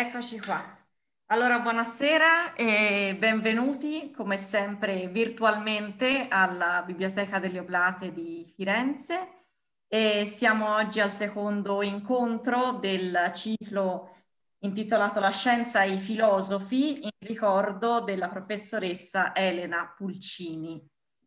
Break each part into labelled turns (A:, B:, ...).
A: Eccoci qua. Allora, buonasera e benvenuti come sempre virtualmente alla Biblioteca delle Oblate di Firenze. E siamo oggi al secondo incontro del ciclo intitolato La scienza e i filosofi in ricordo della professoressa Elena Pulcini.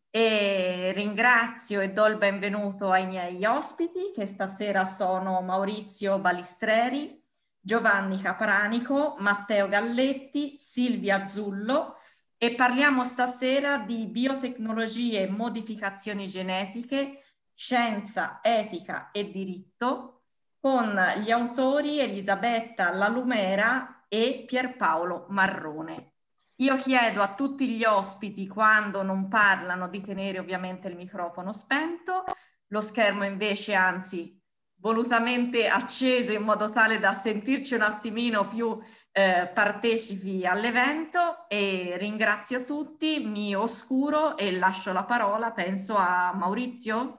A: E ringrazio e do il benvenuto ai miei ospiti che stasera sono Maurizio Balistreri, Giovanni Capranico, Matteo Galletti, Silvia Zullo e parliamo stasera di biotecnologie e modificazioni genetiche, scienza, etica e diritto con gli autori Elisabetta Lalumera e Pierpaolo Marrone. Io chiedo a tutti gli ospiti quando non parlano di tenere ovviamente il microfono spento, lo schermo invece anzi volutamente acceso in modo tale da sentirci un attimino più eh, partecipi all'evento e ringrazio tutti, mi oscuro e lascio la parola, penso a Maurizio.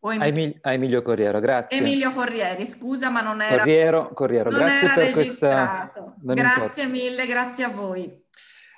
A: O Emilio... A, Emil-
B: a Emilio Corriero, grazie. Emilio
A: Corrieri, scusa ma non era... Corriero,
B: Corriero non grazie per questa...
A: Non grazie importa. mille, grazie a voi.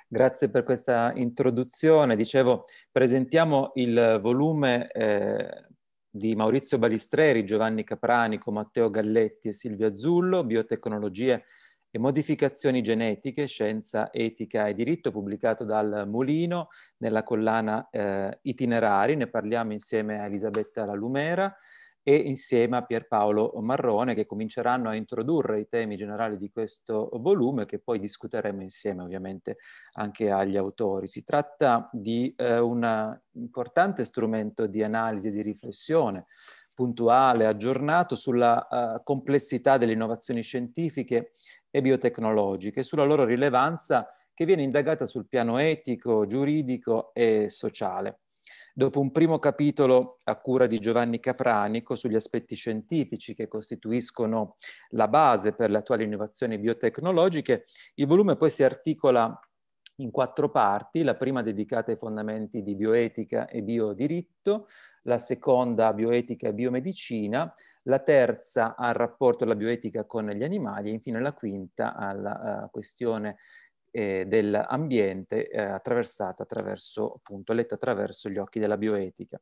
B: Grazie per questa introduzione. Dicevo, presentiamo il volume eh, di Maurizio Balistreri, Giovanni Capranico, Matteo Galletti e Silvia Azzullo, Biotecnologie e modificazioni genetiche, scienza, etica e diritto, pubblicato dal Mulino nella collana eh, Itinerari, ne parliamo insieme a Elisabetta Lalumera e insieme a Pierpaolo Marrone che cominceranno a introdurre i temi generali di questo volume che poi discuteremo insieme ovviamente anche agli autori. Si tratta di eh, un importante strumento di analisi e di riflessione puntuale, aggiornato sulla uh, complessità delle innovazioni scientifiche e biotecnologiche e sulla loro rilevanza che viene indagata sul piano etico, giuridico e sociale. Dopo un primo capitolo a cura di Giovanni Capranico sugli aspetti scientifici che costituiscono la base per le attuali innovazioni biotecnologiche, il volume poi si articola in quattro parti, la prima dedicata ai fondamenti di bioetica e biodiritto, la seconda a bioetica e biomedicina, la terza al rapporto della bioetica con gli animali e infine la quinta alla uh, questione eh, dell'ambiente eh, attraversata attraverso, appunto, letta attraverso gli occhi della bioetica.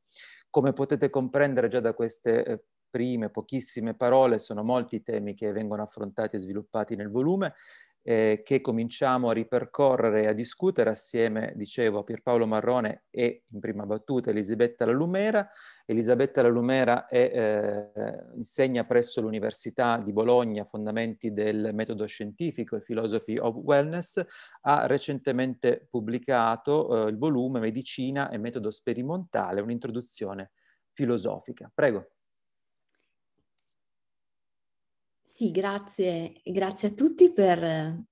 B: Come potete comprendere già da queste eh, prime pochissime parole, sono molti i temi che vengono affrontati e sviluppati nel volume eh, che cominciamo a ripercorrere e a discutere assieme, dicevo, a Pierpaolo Marrone e in prima battuta Elisabetta Lalumera. Elisabetta Lalumera è, eh, insegna presso l'Università di Bologna fondamenti del metodo scientifico e philosophy of wellness, ha recentemente pubblicato eh, il volume Medicina e metodo sperimentale, un'introduzione filosofica. Prego.
C: Sì, grazie, grazie a tutti per,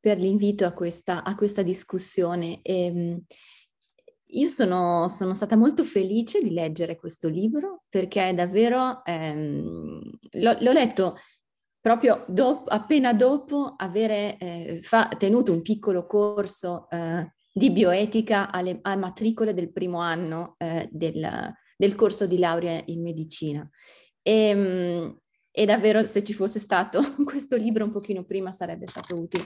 C: per l'invito a questa, a questa discussione. E, ehm, io sono, sono, stata molto felice di leggere questo libro perché è davvero ehm, l'ho, l'ho, letto proprio dopo, appena dopo aver eh, tenuto un piccolo corso eh, di bioetica alle, a matricole del primo anno eh, del, del, corso di laurea in medicina. E, ehm, e davvero se ci fosse stato questo libro un pochino prima sarebbe stato utile.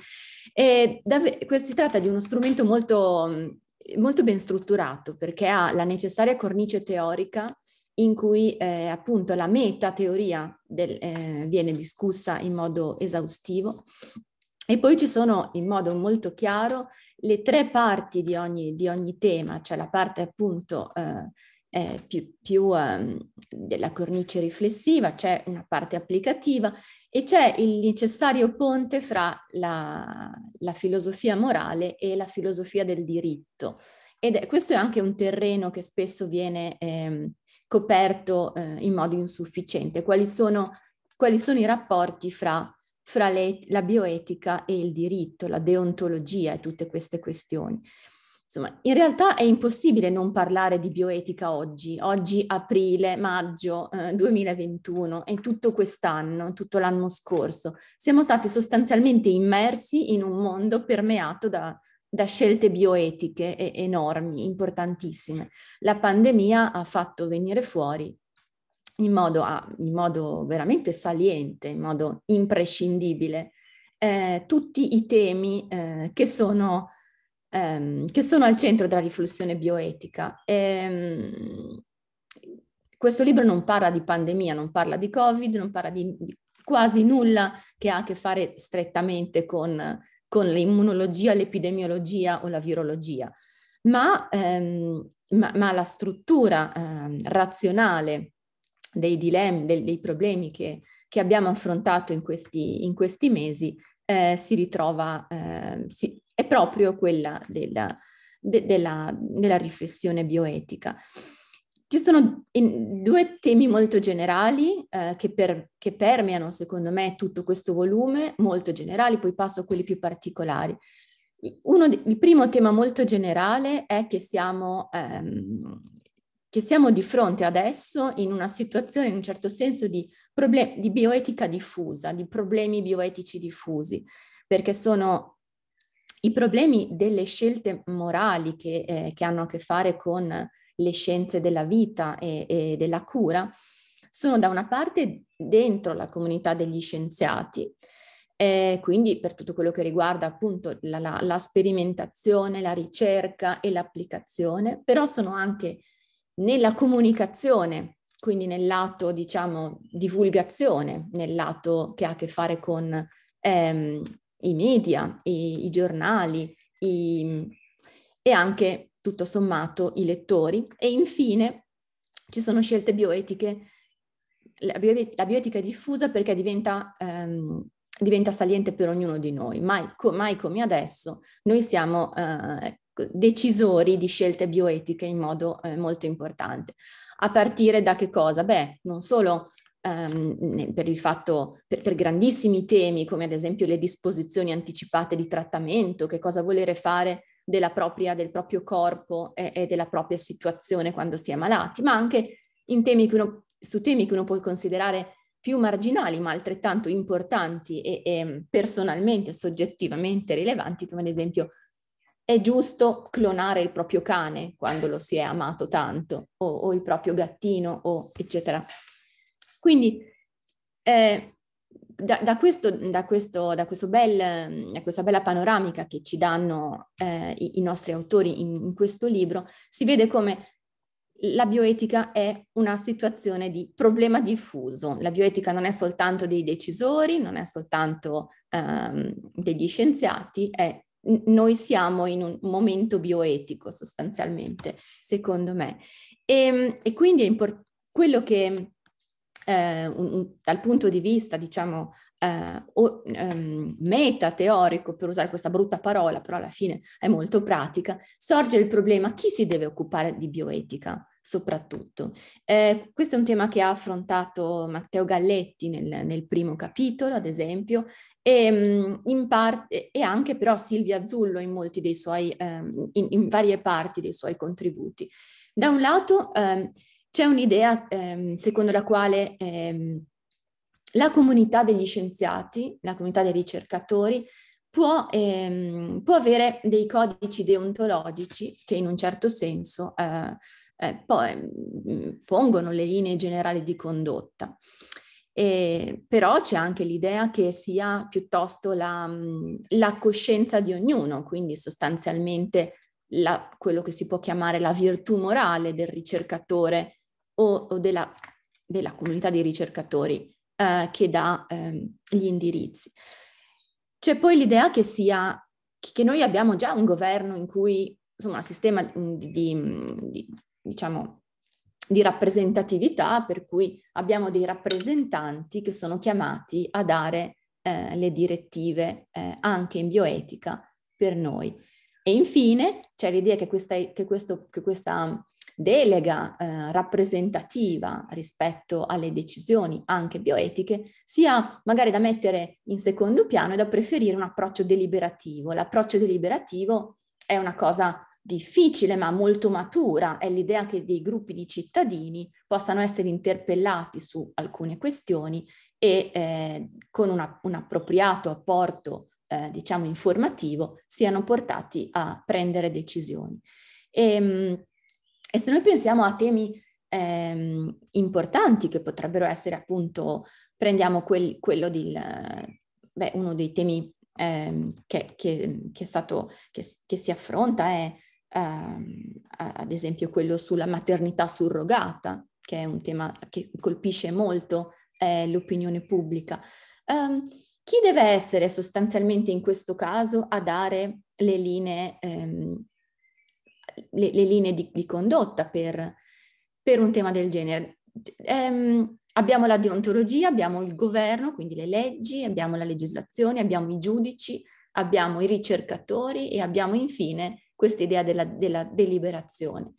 C: E dav- si tratta di uno strumento molto, molto ben strutturato perché ha la necessaria cornice teorica in cui eh, appunto la meta teoria del, eh, viene discussa in modo esaustivo. E poi ci sono in modo molto chiaro le tre parti di ogni, di ogni tema, cioè la parte appunto eh, eh, più, più ehm, della cornice riflessiva, c'è una parte applicativa e c'è il necessario ponte fra la, la filosofia morale e la filosofia del diritto. Ed è, questo è anche un terreno che spesso viene ehm, coperto eh, in modo insufficiente. Quali sono, quali sono i rapporti fra, fra le, la bioetica e il diritto, la deontologia e tutte queste questioni? Insomma, in realtà è impossibile non parlare di bioetica oggi, oggi aprile, maggio eh, 2021 e tutto quest'anno, tutto l'anno scorso. Siamo stati sostanzialmente immersi in un mondo permeato da, da scelte bioetiche enormi, importantissime. La pandemia ha fatto venire fuori in modo, ah, in modo veramente saliente, in modo imprescindibile, eh, tutti i temi eh, che sono ehm, che sono al centro della riflessione bioetica. E, ehm, questo libro non parla di pandemia, non parla di Covid, non parla di, di quasi nulla che ha a che fare strettamente con, con l'immunologia, l'epidemiologia o la virologia, ma, ehm, ma, ma la struttura ehm, razionale dei dilemmi, dei, dei problemi che, che, abbiamo affrontato in questi, in questi mesi eh, si ritrova, eh, si, proprio quella della, de, della, della riflessione bioetica. Ci sono due temi molto generali eh, che, per, che, permeano, secondo me, tutto questo volume, molto generali, poi passo a quelli più particolari. Uno, il primo tema molto generale è che siamo, ehm, che siamo di fronte adesso in una situazione, in un certo senso, di, problem- di bioetica diffusa, di problemi bioetici diffusi, perché sono i problemi delle scelte morali che, eh, che, hanno a che fare con le scienze della vita e, e, della cura sono da una parte dentro la comunità degli scienziati, eh, quindi per tutto quello che riguarda appunto la, la, la sperimentazione, la ricerca e l'applicazione, però sono anche nella comunicazione quindi nel lato, diciamo, divulgazione, nel lato che ha a che fare con ehm, i media, i, i giornali i, e anche, tutto sommato, i lettori. E infine ci sono scelte bioetiche, la, bio, la bioetica è diffusa perché diventa, ehm, diventa, saliente per ognuno di noi. Mai, co, mai come adesso noi siamo eh, decisori di scelte bioetiche in modo eh, molto importante. A partire da che cosa? Beh, non solo um, per, fatto, per, per grandissimi temi come ad esempio le disposizioni anticipate di trattamento, che cosa volere fare propria, del proprio corpo e, e, della propria situazione quando si è malati, ma anche temi uno, su temi che uno può considerare più marginali ma altrettanto importanti e, e mm, personalmente, soggettivamente rilevanti, come ad esempio è giusto clonare il proprio cane quando lo si è amato tanto o, o il proprio gattino o eccetera quindi eh, da, da, questo, da, questo, da, questo bel, da questa bella panoramica che ci danno eh, i, i, nostri autori in, in questo libro, si vede come la bioetica è una situazione di problema diffuso. La bioetica non è soltanto dei decisori, non è soltanto ehm, degli scienziati, è, noi siamo in un momento bioetico sostanzialmente, secondo me. E, ehm, e quindi import- quello che eh, un, dal punto di vista, diciamo, eh, o, ehm, meta teorico, per usare questa brutta parola, però alla fine è molto pratica, sorge il problema chi si deve occupare di bioetica soprattutto. Eh, questo è un tema che ha affrontato Matteo Galletti nel, nel primo capitolo, ad esempio, e, mm, parte, e, anche però Silvia Azzullo in, suoi, ehm, in, in varie parti dei suoi contributi. Da un lato, ehm, c'è un'idea ehm, secondo la quale ehm, la comunità degli scienziati, la comunità dei ricercatori, può, ehm, può, avere dei codici deontologici che in un certo senso eh, eh, poi, ehm, pongono le linee generali di condotta. E, però c'è anche l'idea che sia piuttosto la, la coscienza di ognuno, quindi sostanzialmente la, quello che si può chiamare la virtù morale del ricercatore o, o della, della, comunità di ricercatori eh, che dà ehm, gli indirizzi. C'è poi l'idea che, sia, che noi abbiamo già un governo in cui, insomma, un sistema di, di, di, diciamo, di rappresentatività, per cui abbiamo dei rappresentanti che sono chiamati a dare eh, le direttive eh, anche in bioetica per noi. E infine c'è l'idea che questa, che questo, che questa delega eh, rappresentativa rispetto alle decisioni anche bioetiche sia magari da mettere in secondo piano e da preferire un approccio deliberativo. L'approccio deliberativo è una cosa difficile ma molto matura è l'idea che dei gruppi di cittadini possano essere interpellati su alcune questioni e eh, con una, un appropriato apporto, eh, diciamo, informativo, siano portati a prendere decisioni. E, ehm, mh, e se noi pensiamo a temi ehm, importanti che potrebbero essere appunto, prendiamo quel, quello di uno dei temi ehm, che, che, che, stato, che, si affronta è ehm, ad esempio quello sulla maternità surrogata, che è un tema che colpisce molto eh, l'opinione pubblica. Um, chi deve essere sostanzialmente in questo caso a dare le linee ehm, le, le linee di, di condotta per, per, un tema del genere. Ehm, abbiamo la deontologia, abbiamo il governo, quindi le leggi, abbiamo la legislazione, abbiamo i giudici, abbiamo i ricercatori e abbiamo infine questa idea della, della deliberazione.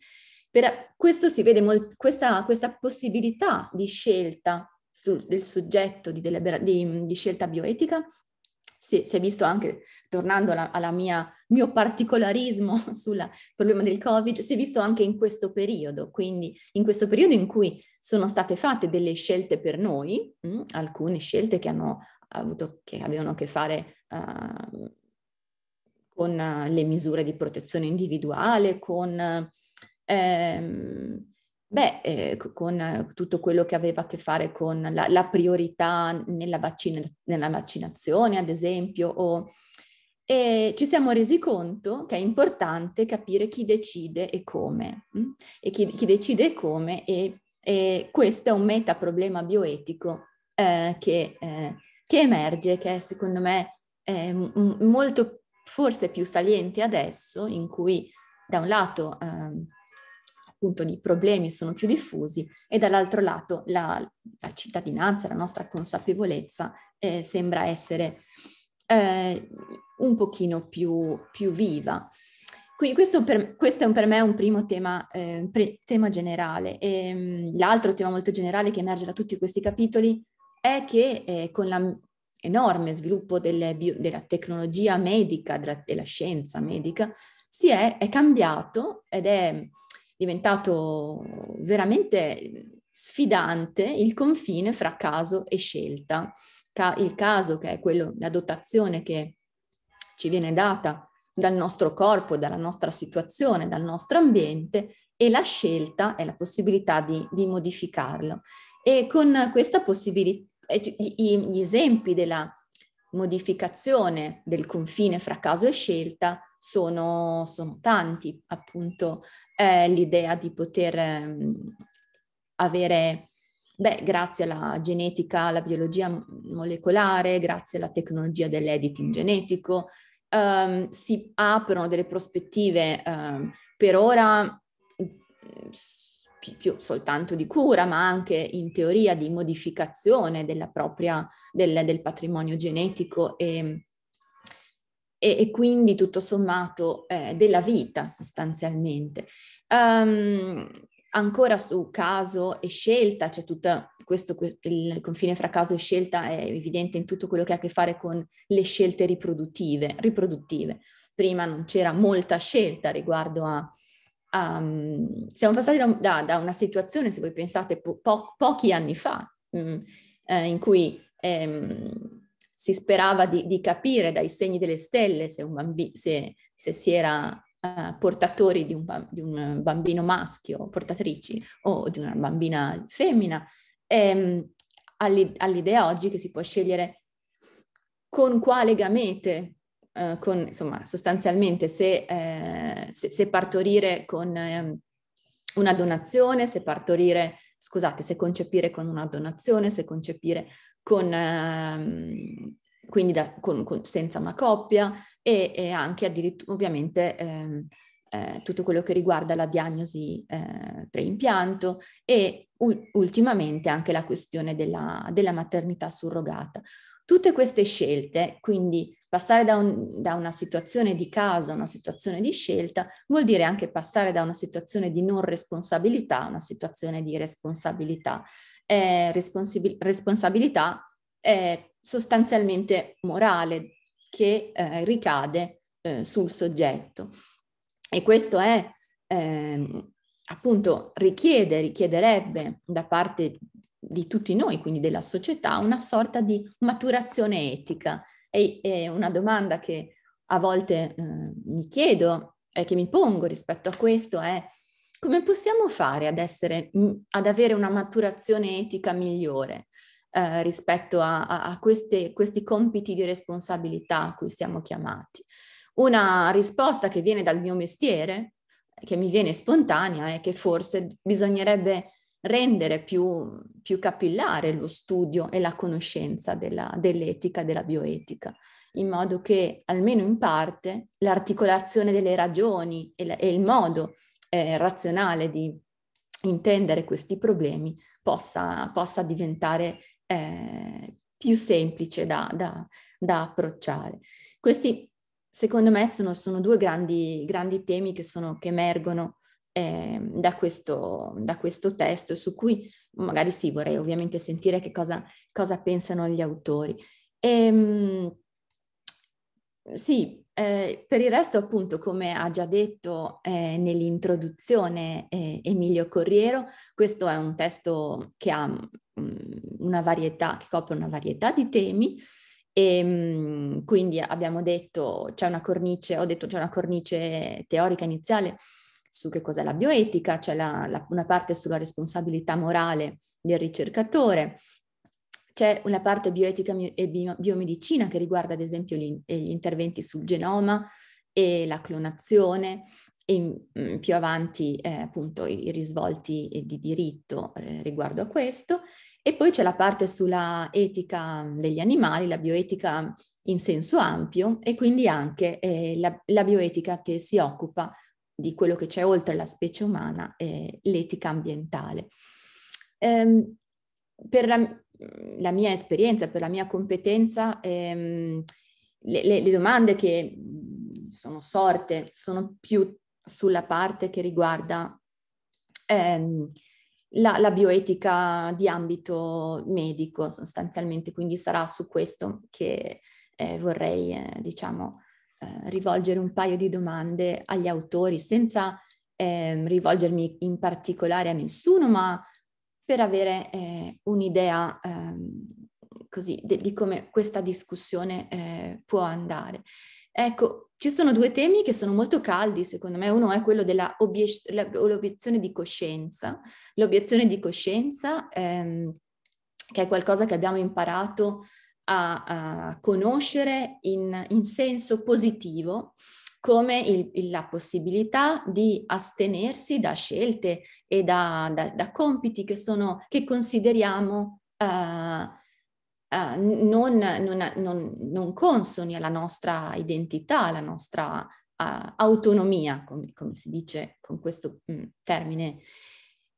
C: Per questo si vede molt- questa, questa, possibilità di scelta sul, del soggetto di, delibera- di, di scelta bioetica si, si è visto anche, tornando alla, alla mia, mio particolarismo sul problema del Covid, si è visto anche in questo periodo, quindi in questo periodo in cui sono state fatte delle scelte per noi, mh, mm, alcune scelte che, hanno avuto, che avevano a che fare... Uh, con le misure di protezione individuale, con ehm, Beh, eh, con eh, tutto quello che aveva a che fare con la, la priorità nella, vaccina, nella, vaccinazione, ad esempio, o, e eh, ci siamo resi conto che è importante capire chi decide e come, mh? Mm? e chi, chi, decide e come, e, e, questo è un metaproblema bioetico eh, che, eh, che, emerge, che è, secondo me è m- molto forse più saliente adesso, in cui da un lato... Eh, appunto di problemi sono più diffusi e dall'altro lato la, la cittadinanza, la nostra consapevolezza eh, sembra essere eh, un pochino più, più viva. Quindi questo, per, questo, per, me è un primo tema, eh, pre, tema generale. E, ehm, l'altro tema molto generale che emerge da tutti questi capitoli è che eh, con l'enorme enorme sviluppo bio, della tecnologia medica, della, della scienza medica, si è, è cambiato ed è diventato veramente sfidante il confine fra caso e scelta. Ca- il caso che è quello, la dotazione che ci viene data dal nostro corpo, dalla nostra situazione, dal nostro ambiente e la scelta è la possibilità di, di modificarlo. E con questa possibilità, gli esempi della modificazione del confine fra caso e scelta sono, sono tanti, appunto eh, l'idea di poter eh, avere, beh, grazie alla genetica, alla biologia molecolare, grazie alla tecnologia dell'editing genetico, ehm, si aprono delle prospettive eh, per ora mm, più, più, soltanto di cura, ma anche in teoria di modificazione della propria, del, del patrimonio genetico e e, e quindi tutto sommato eh, della vita sostanzialmente. Um, ancora su caso e scelta, c'è tutto questo, il confine fra caso e scelta è evidente in tutto quello che ha a che fare con le scelte riproduttive. riproduttive. Prima non c'era molta scelta riguardo a... a mm, siamo passati da, da, da, una situazione, se voi pensate, po- po- pochi anni fa, mh, mm, eh, in cui... Ehm, si sperava di, di capire dai segni delle stelle se, bambi- se, se si era Uh, portatori di un, di un, bambino maschio, portatrici o di una bambina femmina, ehm, all'idea oggi che si può scegliere con quale gamete, uh, con, insomma, sostanzialmente se, eh, se, se partorire con ehm, una donazione, se partorire, scusate, se concepire con una donazione, se concepire con, ehm, quindi da, con, con, senza una coppia e, e anche addirittura ovviamente ehm, eh, tutto quello che riguarda la diagnosi eh, preimpianto e u- ultimamente anche la questione della, della, maternità surrogata. Tutte queste scelte, quindi passare da, un, da, una situazione di caso a una situazione di scelta, vuol dire anche passare da una situazione di non responsabilità a una situazione di responsabilità eh, responsabil- responsabilità eh, sostanzialmente morale che eh, ricade eh, sul soggetto. E questo è ehm, appunto richiede, richiederebbe da parte di tutti noi, quindi della società, una sorta di maturazione etica. E, è una domanda che a volte eh, mi chiedo e che mi pongo rispetto a questo è come possiamo fare ad, essere, mm, ad avere una maturazione etica migliore eh, rispetto a, a queste, questi compiti di responsabilità a cui siamo chiamati? Una risposta che viene dal mio mestiere, che mi viene spontanea, è che forse bisognerebbe rendere più, più, capillare lo studio e la conoscenza della, dell'etica, della bioetica, in modo che almeno in parte l'articolazione delle ragioni e, la, e il modo eh, razionale di intendere questi problemi possa, possa diventare eh, più semplice da, da, da, approcciare. Questi, secondo me, sono, sono due grandi, grandi, temi che, sono, che emergono eh, da, questo, da, questo, testo, su cui magari sì, vorrei ovviamente sentire che cosa, cosa pensano gli autori. E, ehm, sì, eh, per il resto, appunto, come ha già detto eh, nell'introduzione eh, Emilio Corriero, questo è un testo che ha mh, mm, una varietà, che copre una varietà di temi e ehm, quindi abbiamo detto c'è una cornice, ho detto c'è una cornice teorica iniziale su che cos'è la bioetica, c'è la, la, una parte sulla responsabilità morale del ricercatore, c'è una parte bioetica e biomedicina che riguarda ad esempio gli, eh, gli interventi sul genoma e la clonazione e mh, mm, mm, più avanti eh, appunto i, risvolti eh, di diritto eh, riguardo a questo. E poi c'è la parte sulla etica mm, degli animali, la bioetica in senso ampio e quindi anche eh, la, la, bioetica che si occupa di quello che c'è oltre la specie umana, eh, l'etica ambientale. Ehm, per la mia esperienza, per la mia competenza, ehm, le, le, le, domande che sono sorte sono più sulla parte che riguarda ehm, la, la, bioetica di ambito medico sostanzialmente, quindi sarà su questo che eh, vorrei, eh, diciamo, eh, rivolgere un paio di domande agli autori senza ehm, rivolgermi in particolare a nessuno, ma per avere eh, un'idea ehm, così de- di come questa discussione eh, può andare. Ecco, ci sono due temi che sono molto caldi, secondo me. Uno è quello dell'obiezione di coscienza. L'obiezione di coscienza, ehm, che è qualcosa che abbiamo imparato a, a conoscere in, in senso positivo, come il, la possibilità di astenersi da scelte e da, da, da compiti che, sono, che consideriamo uh, uh, non, non, non, non, consoni alla nostra identità, alla nostra uh, autonomia, come, come, si dice con questo mh, mm, termine.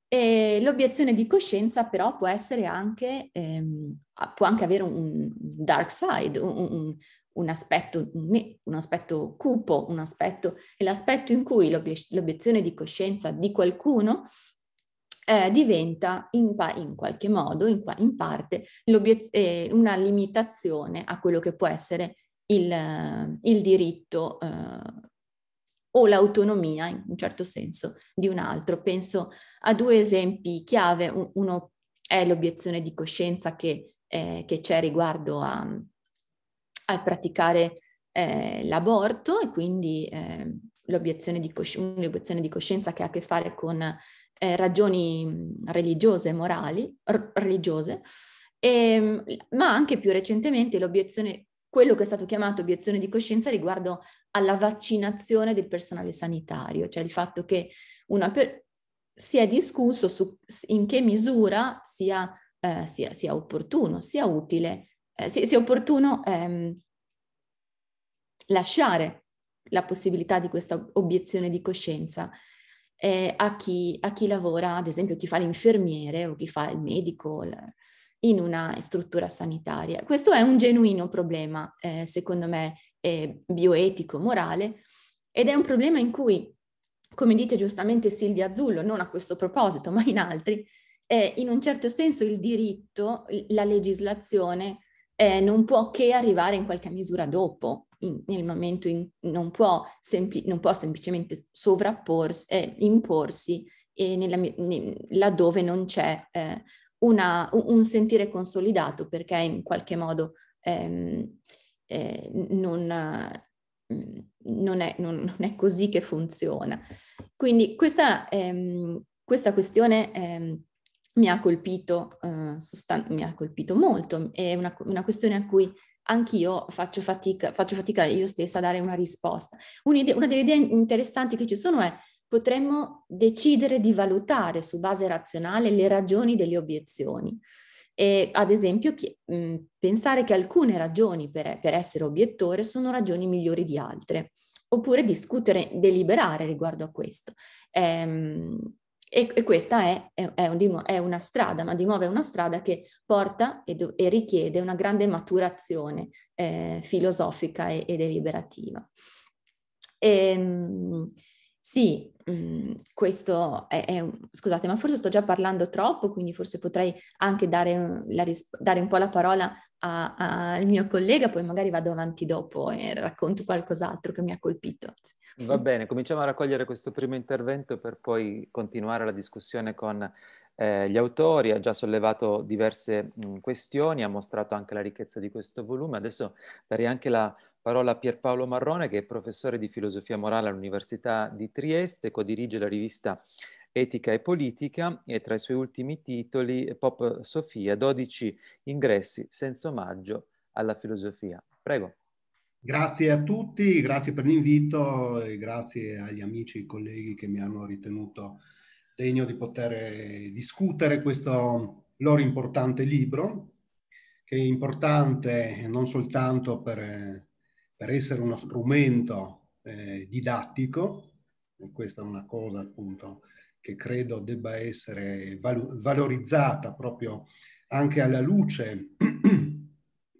C: E l'obiezione di coscienza però può essere anche, ehm, può anche avere un dark side, un, un, un aspetto, un aspetto cupo, un aspetto, è l'aspetto in cui l'obiezione di coscienza di qualcuno eh, diventa in, in, qualche modo, in, in parte, eh, una limitazione a quello che può essere il, il diritto eh, o l'autonomia, in un certo senso, di un altro. Penso a due esempi chiave. Uno è l'obiezione di coscienza che, eh, che c'è riguardo a, a praticare eh, l'aborto e quindi eh, l'obiezione, di cosci- l'obiezione di coscienza che ha a che fare con eh, ragioni religiose, morali, r- religiose, e, ehm, ma anche più recentemente l'obiezione, quello che è stato chiamato obiezione di coscienza riguardo alla vaccinazione del personale sanitario, cioè il fatto che una per- si è discusso su in che misura sia, eh, sia, sia opportuno, sia utile eh, se, se, opportuno ehm, lasciare la possibilità di questa obiezione di coscienza eh, a, chi, a, chi, lavora, ad esempio chi fa l'infermiere o chi fa il medico in una struttura sanitaria. Questo è un genuino problema, eh, secondo me, bioetico, morale, ed è un problema in cui, come dice giustamente Silvia Azzullo, non a questo proposito, ma in altri, eh, in un certo senso il diritto, la legislazione eh, non può che arrivare in qualche misura dopo, in, nel momento in cui non, sempli- non può semplicemente sovrapporsi, eh, imporsi e nella, ne, laddove non c'è eh, una, un sentire consolidato perché in qualche modo ehm, eh, non, mm, non, è, non, non, è, così che funziona. Quindi questa, ehm, questa questione ehm, mi ha colpito, eh, sostan- mi ha colpito molto, è una, una questione a cui anch'io faccio fatica, faccio fatica io stessa a dare una risposta. una delle idee interessanti che ci sono è potremmo decidere di valutare su base razionale le ragioni delle obiezioni. E, ad esempio, chi, mh, mm, pensare che alcune ragioni per, per essere obiettore sono ragioni migliori di altre, oppure discutere, deliberare riguardo a questo. Ehm, e, e questa è, è, è, un, è, una strada, ma di nuovo è una strada che porta e, do, e richiede una grande maturazione eh, filosofica e, e deliberativa. E, ehm, sì, mm, questo è, è, scusate, ma forse sto già parlando troppo, quindi forse potrei anche dare, la, dare un po' la parola al mio collega, poi magari vado avanti dopo e racconto qualcos'altro che mi ha colpito.
B: Va bene, cominciamo a raccogliere questo primo intervento per poi continuare la discussione con eh, gli autori, ha già sollevato diverse mh, questioni, ha mostrato anche la ricchezza di questo volume. Adesso darei anche la parola a Pierpaolo Marrone che è professore di filosofia morale all'Università di Trieste, codirige la rivista etica e politica e tra i suoi ultimi titoli eh, Pop Sofia, 12 ingressi senza omaggio alla filosofia. Prego.
D: Grazie a tutti, grazie per l'invito e grazie agli amici e colleghi che mi hanno ritenuto degno di poter eh, discutere questo loro importante libro, che è importante non soltanto per, eh, per essere uno strumento eh, didattico, questa è una cosa appunto che credo debba essere valorizzata proprio anche alla luce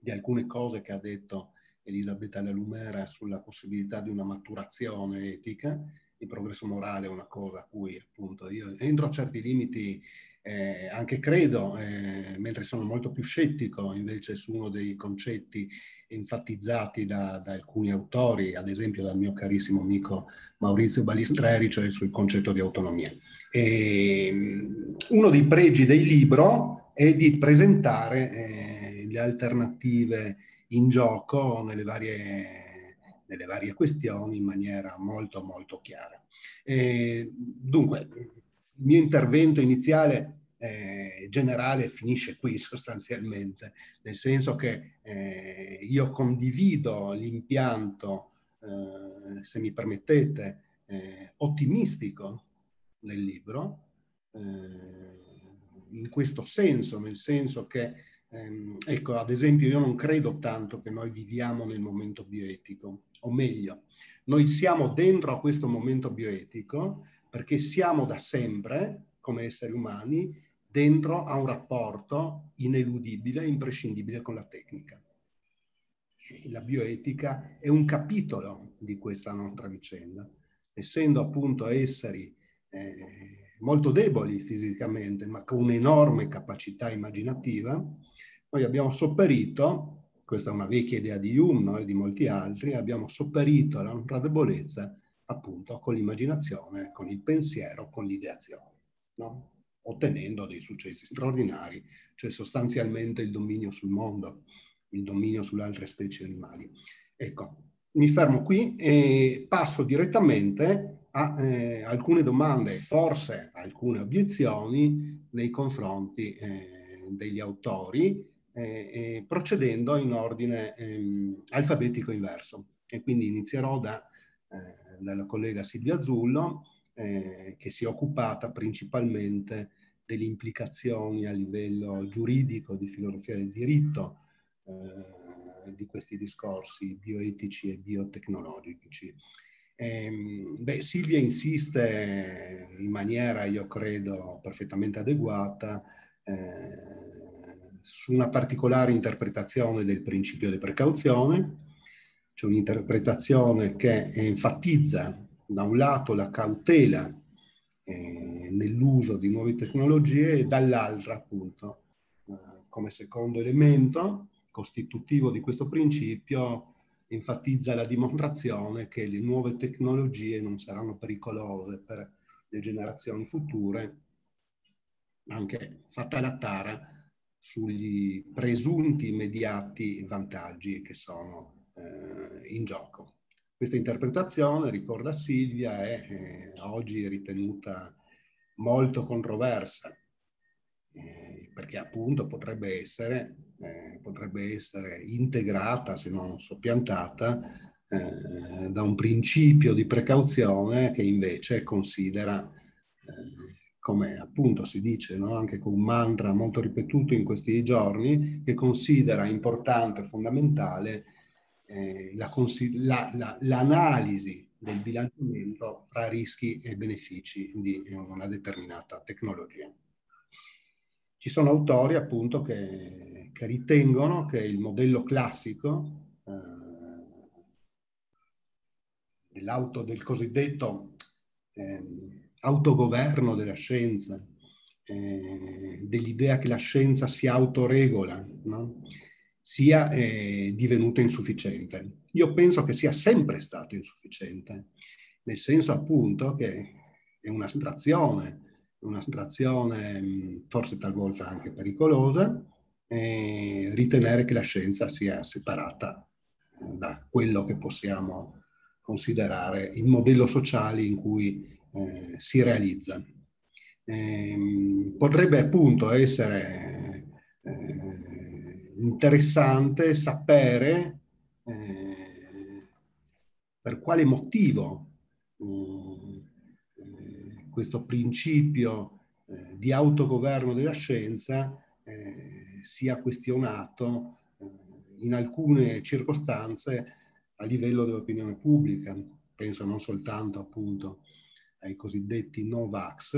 D: di alcune cose che ha detto Elisabetta Lalumera sulla possibilità di una maturazione etica. Il progresso morale è una cosa a cui appunto io entro certi limiti eh, anche credo, eh, mentre sono molto più scettico invece su uno dei concetti enfatizzati da, da, alcuni autori, ad esempio dal mio carissimo amico Maurizio Balistreri, cioè sul concetto di autonomia. E ehm, uno dei pregi del libro è di presentare eh, le alternative in gioco nelle varie, nelle varie, questioni in maniera molto molto chiara. E, ehm, dunque, il mio intervento iniziale eh, generale finisce qui sostanzialmente, nel senso che eh, io condivido l'impianto, eh, se mi permettete, eh, ottimistico nel libro, eh, in questo senso, nel senso che, ehm, ecco, ad esempio io non credo tanto che noi viviamo nel momento bioetico, o meglio, noi siamo dentro a questo momento bioetico perché siamo da sempre, come esseri umani, dentro a un rapporto ineludibile, imprescindibile con la tecnica. La bioetica è un capitolo di questa nostra vicenda, essendo appunto esseri eh, molto deboli fisicamente, ma con un'enorme capacità immaginativa, noi abbiamo sopperito, questa è una vecchia idea di Hume no? e di molti altri, abbiamo sopperito la nostra debolezza appunto con l'immaginazione, con il pensiero, con l'ideazione, no? ottenendo dei successi straordinari, cioè sostanzialmente il dominio sul mondo, il dominio sulle altre specie animali. Ecco, mi fermo qui e passo direttamente a, eh, alcune domande e forse alcune obiezioni nei confronti eh, degli autori, eh, procedendo in ordine ehm, alfabetico inverso. E quindi inizierò da, eh, dalla collega Silvia Zullo, eh, che si è occupata principalmente delle implicazioni a livello giuridico di filosofia del diritto eh, di questi discorsi bioetici e biotecnologici. Ehm, beh, Silvia insiste in maniera, io credo, perfettamente adeguata eh, su una particolare interpretazione del principio di precauzione, cioè un'interpretazione che enfatizza da un lato la cautela eh, nell'uso di nuove tecnologie e dall'altra appunto eh, come secondo elemento costitutivo di questo principio enfatizza la dimostrazione che le nuove tecnologie non saranno pericolose per le generazioni future, anche fatta la tara sugli presunti immediati vantaggi che sono eh, in gioco. Questa interpretazione, ricorda Silvia, è eh, oggi ritenuta molto controversa, eh, perché appunto potrebbe essere eh, potrebbe essere integrata, se non soppiantata, eh, da un principio di precauzione che invece considera, eh, come appunto si dice no? anche con un mantra molto ripetuto in questi giorni, che considera importante, fondamentale, eh, la consi- la, la, l'analisi del bilanciamento fra rischi e benefici di una determinata tecnologia. Ci sono autori appunto che che ritengono che il modello classico eh, del cosiddetto eh, autogoverno della scienza, eh, dell'idea che la scienza si autoregola, no? sia eh, divenuto insufficiente. Io penso che sia sempre stato insufficiente, nel senso appunto che è un'astrazione, un'astrazione forse talvolta anche pericolosa, eh, ritenere che la scienza sia separata eh, da quello che possiamo considerare il modello sociale in cui eh, si realizza. Eh, potrebbe appunto essere eh, interessante sapere eh, per quale motivo mm, eh, questo principio di autogoverno della scienza sia questionato eh, in alcune circostanze a livello dell'opinione pubblica. Penso non soltanto appunto ai cosiddetti no-vax,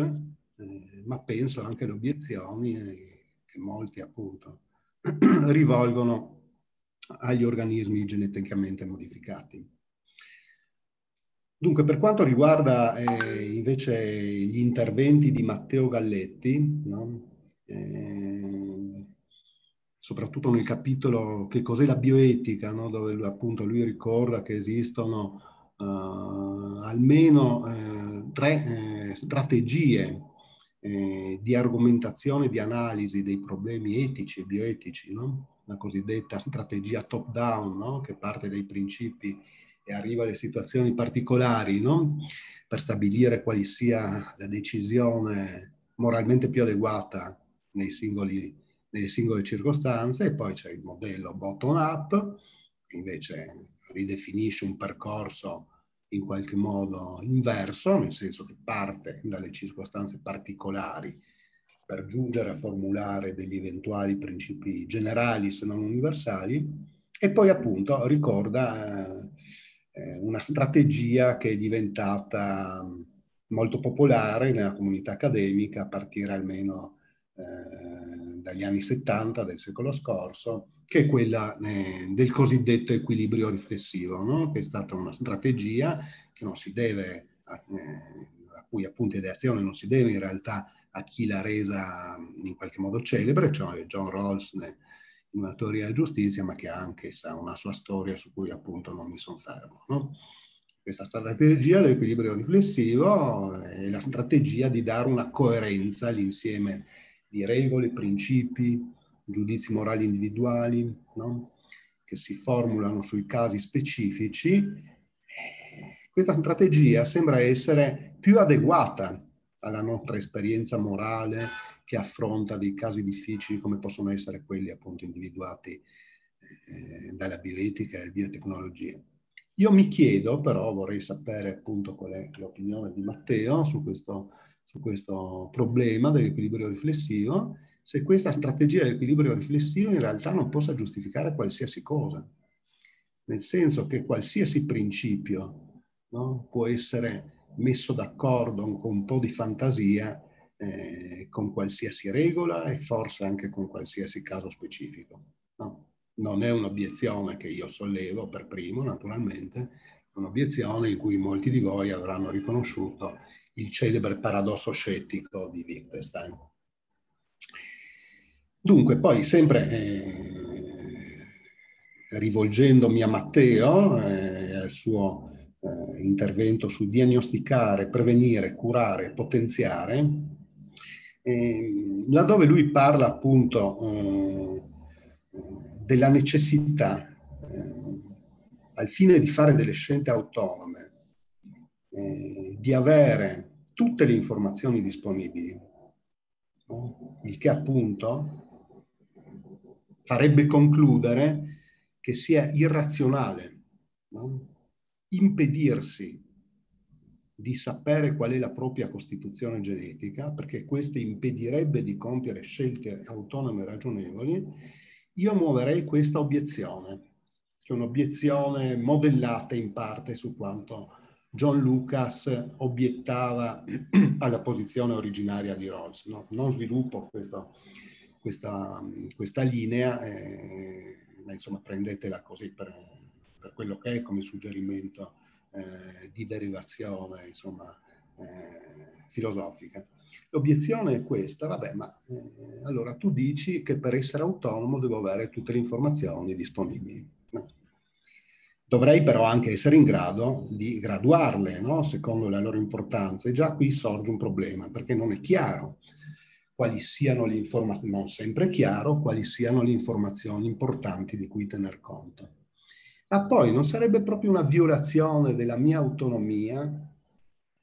D: eh, ma penso anche alle obiezioni eh, che molti appunto rivolgono agli organismi geneticamente modificati. Dunque, per quanto riguarda eh, invece gli interventi di Matteo Galletti, no? eh, soprattutto nel capitolo che cos'è la bioetica, no? dove lui, appunto lui ricorda che esistono eh, almeno eh, tre eh, strategie eh, di argomentazione, di analisi dei problemi etici e bioetici, no? la cosiddetta strategia top-down, no? che parte dai principi e arriva alle situazioni particolari, no? per stabilire quali sia la decisione moralmente più adeguata nei singoli delle singole circostanze e poi c'è il modello bottom-up, che invece ridefinisce un percorso in qualche modo inverso, nel senso che parte dalle circostanze particolari per giungere a formulare degli eventuali principi generali se non universali e poi appunto ricorda eh, una strategia che è diventata molto popolare nella comunità accademica a partire almeno eh, dagli anni 70 del secolo scorso, che è quella eh, del cosiddetto equilibrio riflessivo, no? che è stata una strategia che non si deve, eh, a cui appunto ideazione non si deve in realtà a chi l'ha resa in qualche modo celebre, cioè John Rawls, eh, in una teoria della giustizia, ma che ha anche una sua storia su cui appunto non mi sono fermo. No? Questa strategia dell'equilibrio riflessivo è la strategia di dare una coerenza all'insieme di regole, principi, giudizi morali individuali, no? che si formulano sui casi specifici, eh, questa strategia sembra essere più adeguata alla nostra esperienza morale che affronta dei casi difficili come possono essere quelli appunto individuati eh, dalla bioetica e biotecnologia. Io mi chiedo però, vorrei sapere appunto qual è l'opinione di Matteo su questo su questo problema dell'equilibrio riflessivo, se questa strategia dell'equilibrio riflessivo in realtà non possa giustificare qualsiasi cosa, nel senso che qualsiasi principio no, può essere messo d'accordo con un po' di fantasia eh, con qualsiasi regola e forse anche con qualsiasi caso specifico. No? Non è un'obiezione che io sollevo per primo, naturalmente, è un'obiezione in cui molti di voi avranno riconosciuto il celebre paradosso scettico di Wittgenstein. Dunque, poi sempre eh, rivolgendomi a Matteo e eh, al suo eh, intervento su diagnosticare, prevenire, curare, potenziare, ehm, laddove lui parla appunto eh, della necessità, eh, al fine di fare delle scelte autonome, eh, di avere tutte le informazioni disponibili, no? il che appunto farebbe concludere che sia irrazionale no? impedirsi di sapere qual è la propria costituzione genetica, perché questa impedirebbe di compiere scelte autonome e ragionevoli, io muoverei questa obiezione, che è un'obiezione modellata in parte su quanto John Lucas obiettava alla posizione originaria di Rawls. No? Non sviluppo questo, questa, questa, linea, eh, ma insomma prendetela così per, per, quello che è come suggerimento eh, di derivazione insomma, eh, filosofica. L'obiezione è questa, vabbè, ma eh, allora tu dici che per essere autonomo devo avere tutte le informazioni disponibili. Dovrei però anche essere in grado di graduarle no? secondo la loro importanza e già qui sorge un problema perché non è chiaro quali siano le informazioni, non sempre è chiaro quali siano le informazioni importanti di cui tener conto. Ma poi non sarebbe proprio una violazione della mia autonomia,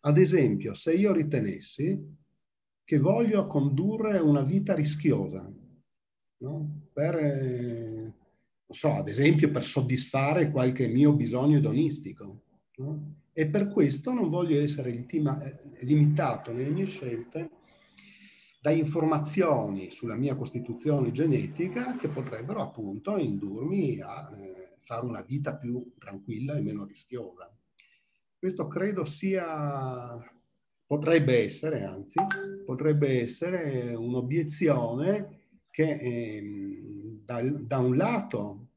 D: ad esempio, se io ritenessi che voglio condurre una vita rischiosa, no? per eh, so, ad esempio per soddisfare qualche mio bisogno edonistico. No? E per questo non voglio essere eh, limitato nelle mie scelte da informazioni sulla mia costituzione genetica che potrebbero appunto indurmi a eh, fare una vita più tranquilla e meno rischiosa. Questo credo sia, potrebbe essere, anzi, potrebbe essere un'obiezione che eh, dal, da un lato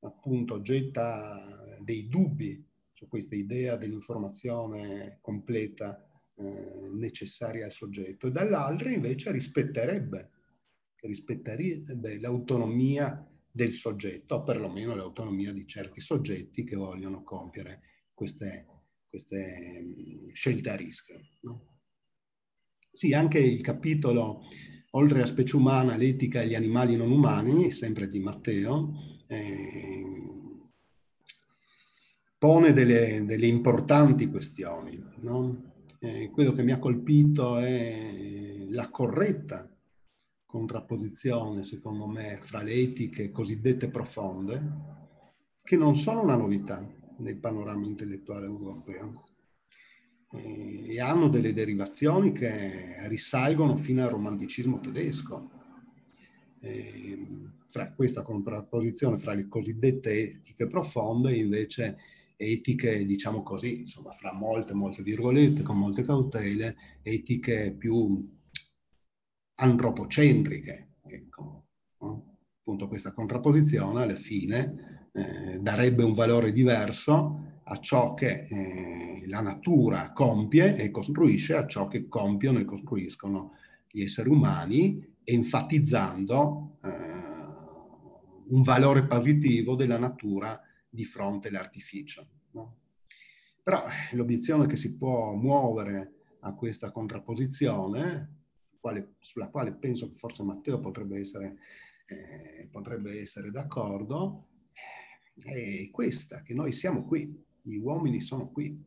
D: appunto getta dei dubbi su questa idea dell'informazione completa eh, necessaria al soggetto e dall'altro invece rispetterebbe, rispetterebbe l'autonomia del soggetto, o perlomeno l'autonomia di certi soggetti che vogliono compiere queste, queste mm, scelte a rischio. No? Sì, anche il capitolo oltre a specie umana, l'etica e gli animali non umani, sempre di Matteo, eh, pone delle, delle, importanti questioni. No? Eh, quello che mi ha colpito è la corretta contrapposizione, secondo me, fra le etiche cosiddette profonde, che non sono una novità nel panorama intellettuale europeo, e hanno delle derivazioni che risalgono fino al romanticismo tedesco. E, fra questa contrapposizione fra le cosiddette etiche profonde e invece etiche, diciamo così, insomma, fra molte, molte virgolette, con molte cautele, etiche più antropocentriche. Ecco, no? appunto questa contrapposizione alla fine eh, darebbe un valore diverso a ciò che eh, la natura compie e costruisce, a ciò che compiono e costruiscono gli esseri umani, enfatizzando eh, un valore positivo della natura di fronte all'artificio. No? Però eh, l'obiezione che si può muovere a questa contrapposizione, quale, sulla quale penso che forse Matteo potrebbe essere, eh, potrebbe essere d'accordo, è questa, che noi siamo qui, gli uomini sono qui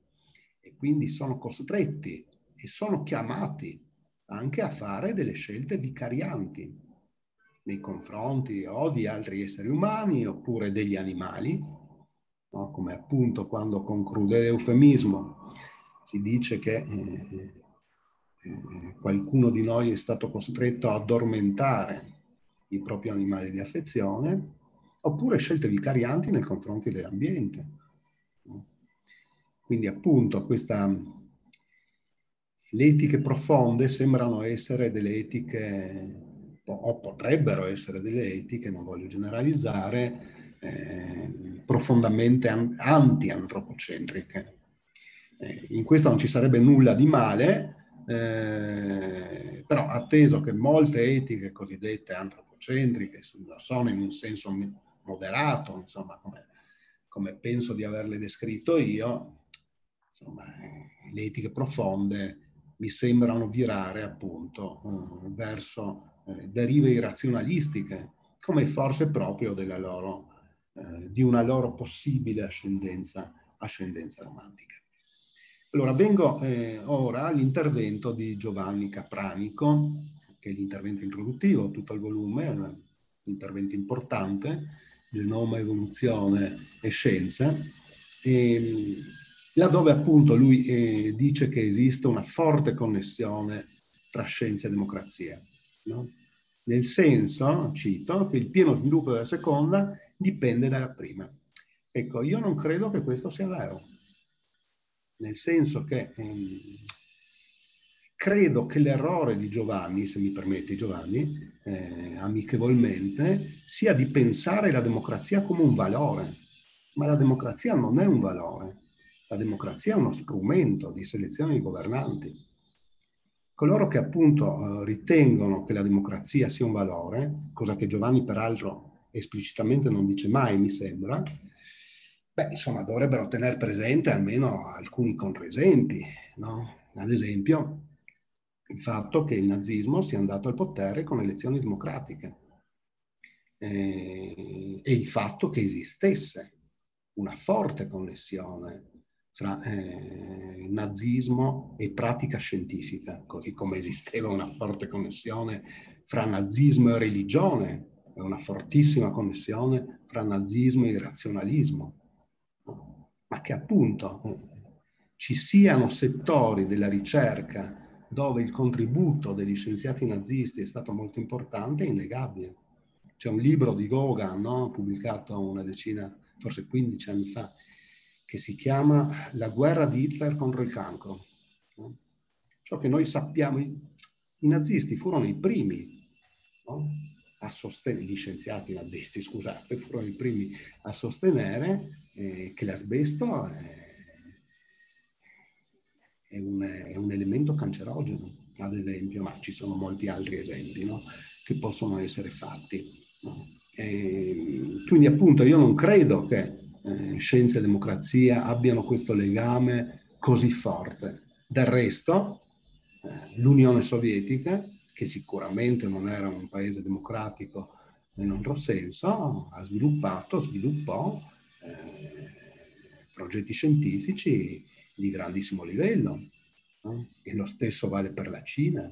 D: e quindi sono costretti e sono chiamati anche a fare delle scelte vicarianti nei confronti o di altri esseri umani oppure degli animali, no? come appunto quando conclude l'eufemismo si dice che eh, eh, qualcuno di noi è stato costretto a addormentare il proprio animale di affezione oppure scelte vicarianti nei confronti dell'ambiente. Quindi appunto questa, le etiche profonde sembrano essere delle etiche, o potrebbero essere delle etiche, non voglio generalizzare, ehm, eh, profondamente anti-antropocentriche. in questo non ci sarebbe nulla di male, eh, però atteso che molte etiche cosiddette antropocentriche sono in un senso moderato, insomma, come, come penso di averle descritto io, insomma, le etiche profonde mi sembrano virare appunto eh, verso eh, derive irrazionalistiche, come forse proprio della loro, eh, di una loro possibile ascendenza, ascendenza romantica. Allora, vengo eh, ora all'intervento di Giovanni Capranico, che è l'intervento introduttivo, tutto il volume, è un intervento importante, Genoma, Evoluzione e Scienza, e, laddove appunto lui eh, dice che esiste una forte connessione tra scienza e democrazia. No? Nel senso, cito, che il pieno sviluppo della seconda dipende dalla prima. Ecco, io non credo che questo sia vero, nel senso che ehm, credo che l'errore di Giovanni, se mi permette Giovanni, eh, amichevolmente sia di pensare la democrazia come un valore, ma la democrazia non è un valore, la democrazia è uno strumento di selezione di governanti. Coloro che appunto eh, ritengono che la democrazia sia un valore, cosa che Giovanni peraltro esplicitamente non dice mai, mi sembra, beh, insomma, dovrebbero tenere presente almeno alcuni contraesempi, no? Ad esempio, il fatto che il nazismo sia andato al potere con elezioni democratiche eh, e il fatto che esistesse una forte connessione tra eh, nazismo e pratica scientifica, così come esisteva una forte connessione fra nazismo e religione, una fortissima connessione fra nazismo e razionalismo, ma che appunto eh, ci siano settori della ricerca dove il contributo degli scienziati nazisti è stato molto importante è innegabile. C'è un libro di Gauguin, no? pubblicato una decina, forse 15 anni fa, che si chiama La guerra di Hitler contro il cancro. No? Ciò che noi sappiamo, i nazisti furono i primi no? a sostenere, gli scienziati nazisti, scusate, furono i primi a sostenere eh, che l'asbesto... Eh, è un, è un elemento cancerogeno, ad esempio, ma ci sono molti altri esempi no? che possono essere fatti. E ehm, quindi appunto io non credo che eh, scienza e democrazia abbiano questo legame così forte. Del resto, eh, l'Unione Sovietica, che sicuramente non era un paese democratico nel nostro senso, ha sviluppato, sviluppò eh, progetti scientifici di grandissimo livello no? e lo stesso vale per la Cina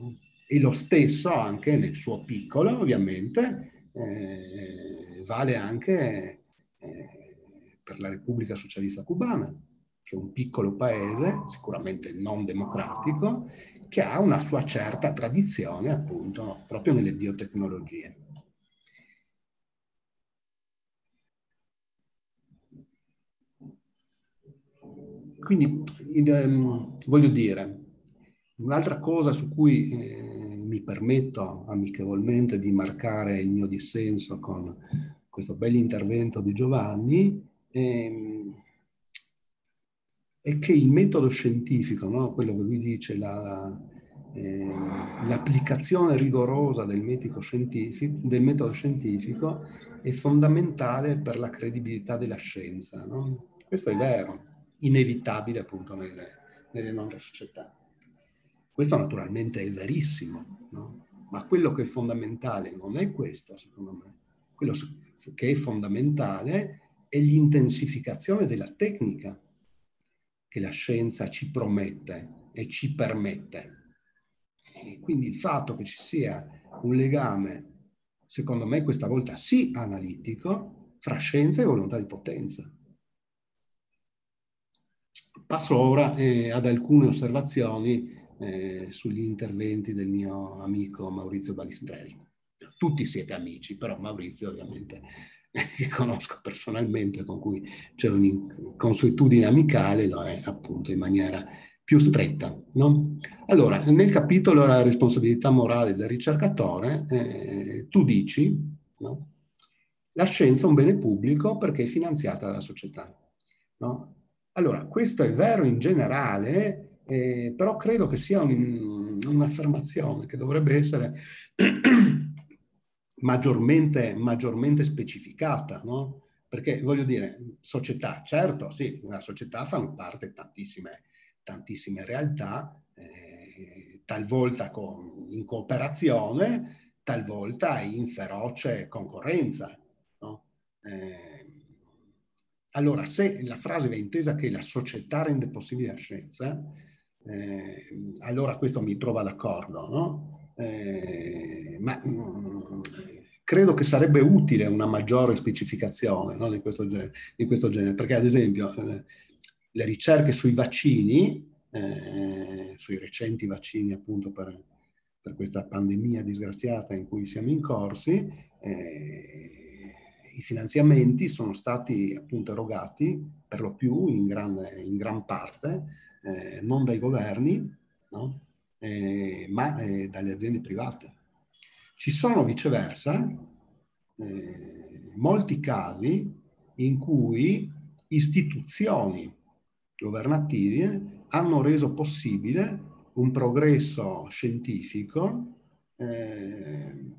D: no? e lo stesso anche nel suo piccolo ovviamente eh, vale anche eh, per la Repubblica Socialista Cubana che è un piccolo paese sicuramente non democratico che ha una sua certa tradizione appunto proprio nelle biotecnologie. Quindi ehm, voglio dire, un'altra cosa su cui eh, mi permetto amichevolmente di marcare il mio dissenso con questo intervento di Giovanni ehm, è che il metodo scientifico, no? quello che lui dice, la, eh, l'applicazione rigorosa del, del, metodo scientifico è fondamentale per la credibilità della scienza. No? Questo è vero inevitabile appunto nelle, nelle nostre società. Questo naturalmente è verissimo, no? ma quello che è fondamentale non è questo, secondo me. Quello che è fondamentale è l'intensificazione della tecnica che la scienza ci promette e ci permette. E quindi il fatto che ci sia un legame, secondo me questa volta sì analitico, fra scienza e volontà di potenza. Passo ora eh, ad alcune osservazioni eh, sugli interventi del mio amico Maurizio Balistreri. Tutti siete amici, però Maurizio ovviamente che conosco personalmente, con cui c'è un'inconsuetudine amicale, lo è appunto in maniera più stretta. No? Allora, nel capitolo La responsabilità morale del ricercatore, eh, tu dici, no? la scienza è un bene pubblico perché è finanziata dalla società. No? Allora, questo è vero in generale, eh, però credo che sia un'affermazione che dovrebbe essere maggiormente, maggiormente specificata, no? Perché voglio dire, società, certo, sì, una società fa parte tantissime, tantissime realtà, eh, talvolta con, in cooperazione, talvolta in feroce concorrenza. No? Eh, allora, se la frase va intesa che la società rende possibile la scienza, eh, allora questo mi trova d'accordo, no? eh, ma mh, mm, credo che sarebbe utile una maggiore specificazione no? di, questo genere, di, questo genere, perché ad esempio eh, le ricerche sui vaccini, eh, sui recenti vaccini appunto per, per, questa pandemia disgraziata in cui siamo incorsi, eh, i finanziamenti sono stati appunto erogati per lo più in gran, in gran parte eh, non dai governi, no? eh, ma eh, dalle aziende private. Ci sono viceversa eh, molti casi in cui istituzioni governative hanno reso possibile un progresso scientifico, eh,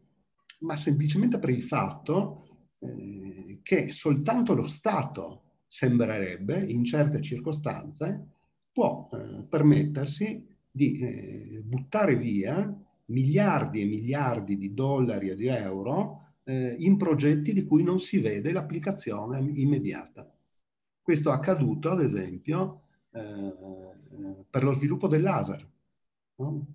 D: ma semplicemente per il fatto eh, che soltanto lo Stato, sembrerebbe, in certe circostanze, può eh, permettersi di eh, buttare via miliardi e miliardi di dollari e di euro eh, in progetti di cui non si vede l'applicazione immediata. Questo è accaduto, ad esempio, eh, per lo sviluppo del laser. No?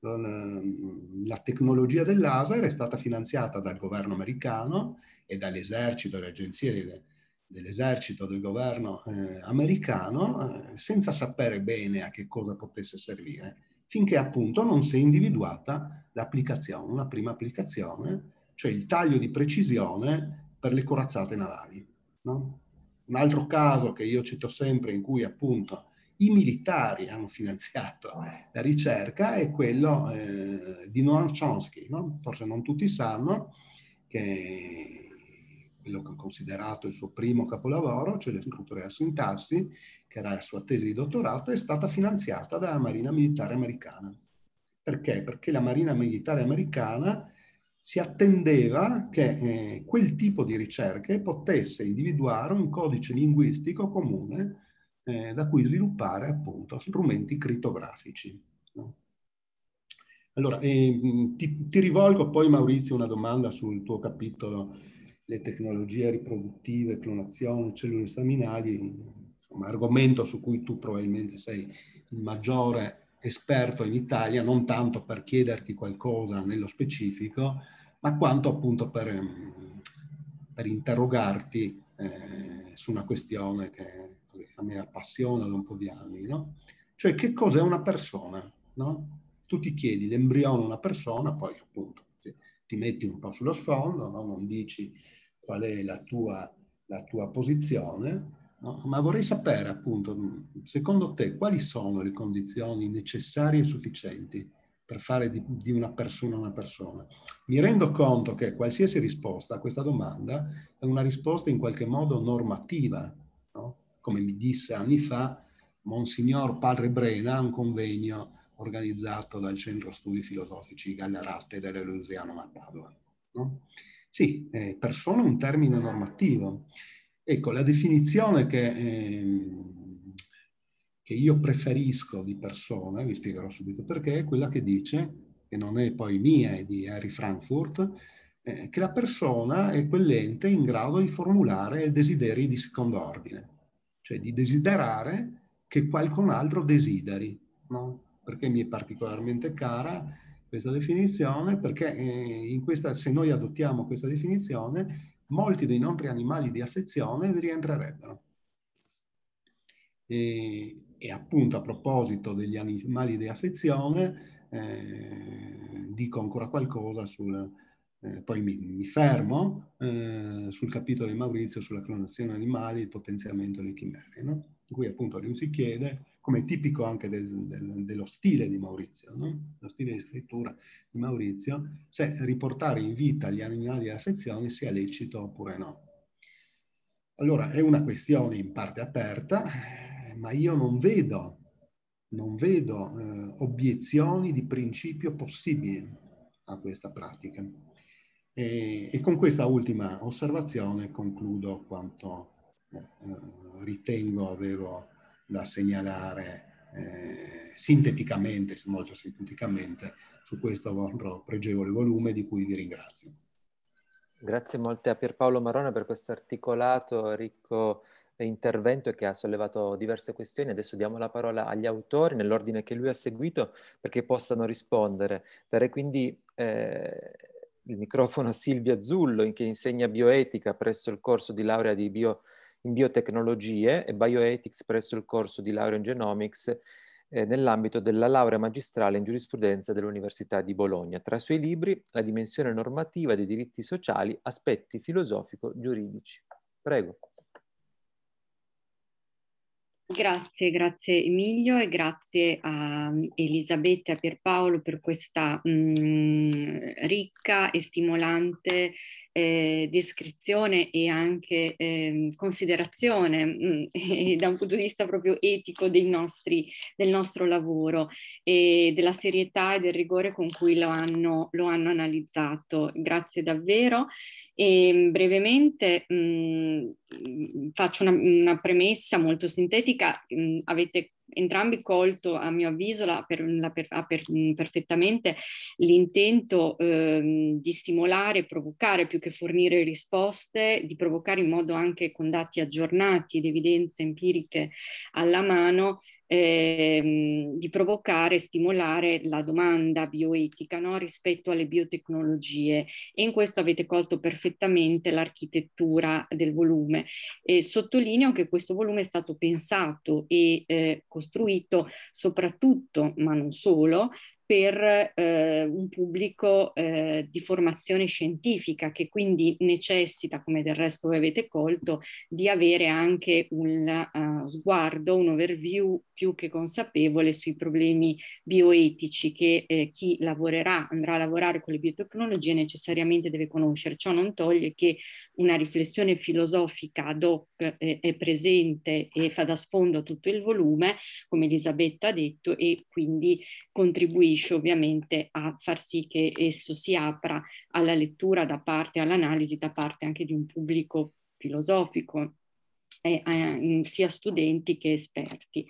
D: La tecnologia del laser è stata finanziata dal governo americano e dall'esercito, le agenzie dell'esercito, del governo eh, americano, eh, senza sapere bene a che cosa potesse servire, finché appunto non si è individuata l'applicazione, una prima applicazione, cioè il taglio di precisione per le corazzate navali. No? Un altro caso che io cito sempre in cui appunto i militari hanno finanziato la ricerca è quello eh, di Noam Chomsky. No? Forse non tutti sanno che quello che ho considerato il suo primo capolavoro, cioè le strutture a sintassi, che era la sua tesi di dottorato, è stata finanziata dalla Marina Militare Americana. Perché? Perché la Marina Militare Americana si attendeva che eh, quel tipo di ricerche potesse individuare un codice linguistico comune eh, da cui sviluppare appunto strumenti crittografici. No? Allora, eh, ti, ti rivolgo poi Maurizio una domanda sul tuo capitolo le tecnologie riproduttive, clonazione, cellule staminali, insomma, argomento su cui tu probabilmente sei il maggiore esperto in Italia, non tanto per chiederti qualcosa nello specifico, ma quanto appunto per, per interrogarti eh, su una questione che a me appassiona da un po' di anni, no? Cioè che cos'è una persona, no? Tu ti chiedi l'embrione una persona, poi appunto ti metti un po' sullo sfondo, no? non dici qual è la tua, la tua posizione, no? ma vorrei sapere appunto, secondo te, quali sono le condizioni necessarie e sufficienti per fare di, di una persona una persona? Mi rendo conto che qualsiasi risposta a questa domanda è una risposta in qualche modo normativa, no? come mi disse anni fa Monsignor Padre Brena a un convegno organizzato dal Centro Studi Filosofici Gallarate dell'Eleusiano a Padova. No? Sì, eh, persona è un termine normativo. Ecco, la definizione che, eh, che io preferisco di persona, vi spiegherò subito perché, è quella che dice, che non è poi mia, è di Harry Frankfurt, eh, che la persona è quell'ente in grado di formulare desideri di secondo ordine, cioè di desiderare che qualcun altro desideri, no? perché mi è particolarmente cara, questa definizione perché eh, questa, se noi adottiamo questa definizione molti dei nostri animali di affezione rientrerebbero. E, e appunto a proposito degli animali di affezione eh, dico ancora qualcosa sul, eh, poi mi, mi fermo eh, sul capitolo di Maurizio sulla clonazione animale, il potenziamento delle chimere, no? in cui appunto lui si chiede come tipico anche del, del, dello stile di Maurizio, no? lo stile di scrittura di Maurizio, se riportare in vita gli animali e affezioni sia lecito oppure no. Allora, è una questione in parte aperta, eh, ma io non vedo, non vedo eh, obiezioni di principio possibili a questa pratica. E, e con questa ultima osservazione concludo quanto eh, eh ritengo avevo da segnalare eh, sinteticamente, molto sinteticamente, su questo vostro pregevole volume di cui vi ringrazio.
B: Grazie molte a Pierpaolo Marona per questo articolato, ricco intervento che ha sollevato diverse questioni. Adesso diamo la parola agli autori nell'ordine che lui ha seguito perché possano rispondere. Darei quindi eh, il microfono a Silvia Zullo che insegna bioetica presso il corso di laurea di bio in biotecnologie e bioethics presso il corso di laurea in genomics eh, nell'ambito della laurea magistrale in giurisprudenza dell'Università di Bologna. Tra i suoi libri, La dimensione normativa dei diritti sociali, aspetti filosofico-giuridici. Prego.
E: Grazie, grazie Emilio e grazie a Elisabetta e a Pierpaolo per questa mh, mm, ricca e stimolante eh, descrizione e anche eh, considerazione mh, mm, da un punto di vista proprio etico dei nostri, del nostro lavoro e della serietà e del rigore con cui lo hanno, lo hanno analizzato. Grazie davvero. E ehm, brevemente mh, mm, mm, faccio una, una, premessa molto sintetica. Mh, avete entrambi colto a mio avviso la, per, la, per, per, mm, perfettamente l'intento ehm, di stimolare, provocare più che fornire risposte, di provocare in modo anche con dati aggiornati ed evidenze empiriche alla mano ehm, di provocare e stimolare la domanda bioetica no? rispetto alle biotecnologie e in questo avete colto perfettamente l'architettura del volume. E sottolineo che questo volume è stato pensato e eh, costruito soprattutto, ma non solo, per eh, un pubblico eh, di formazione scientifica che quindi necessita, come del resto voi avete colto, di avere anche un uh, sguardo, un overview più che consapevole sui problemi bioetici che eh, chi lavorerà, andrà a lavorare con le biotecnologie necessariamente deve conoscere. Ciò non toglie che una riflessione filosofica ad hoc eh, è presente e fa da sfondo a tutto il volume, come Elisabetta ha detto, e quindi contribuisce contribuisce ovviamente a far sì che esso si apra alla lettura da parte, all'analisi da parte anche di un pubblico filosofico, eh, eh, sia studenti che esperti.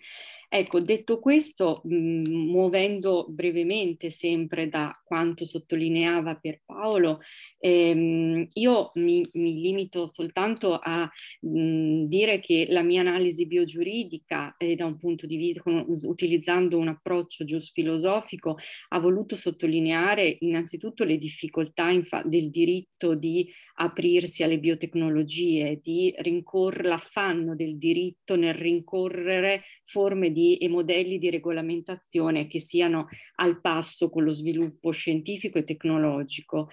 E: Ecco, detto questo, mh, mm, muovendo brevemente sempre da quanto sottolineava Pierpaolo, ehm, io mi, mi, limito soltanto a mh, mm, dire che la mia analisi biogiuridica, eh, da un punto di vista, con, utilizzando un approccio giusfilosofico, ha voluto sottolineare innanzitutto le difficoltà del diritto di aprirsi alle biotecnologie, di rincorrere l'affanno del diritto nel rincorrere forme di metodi e modelli di regolamentazione che siano al passo con lo sviluppo scientifico e tecnologico.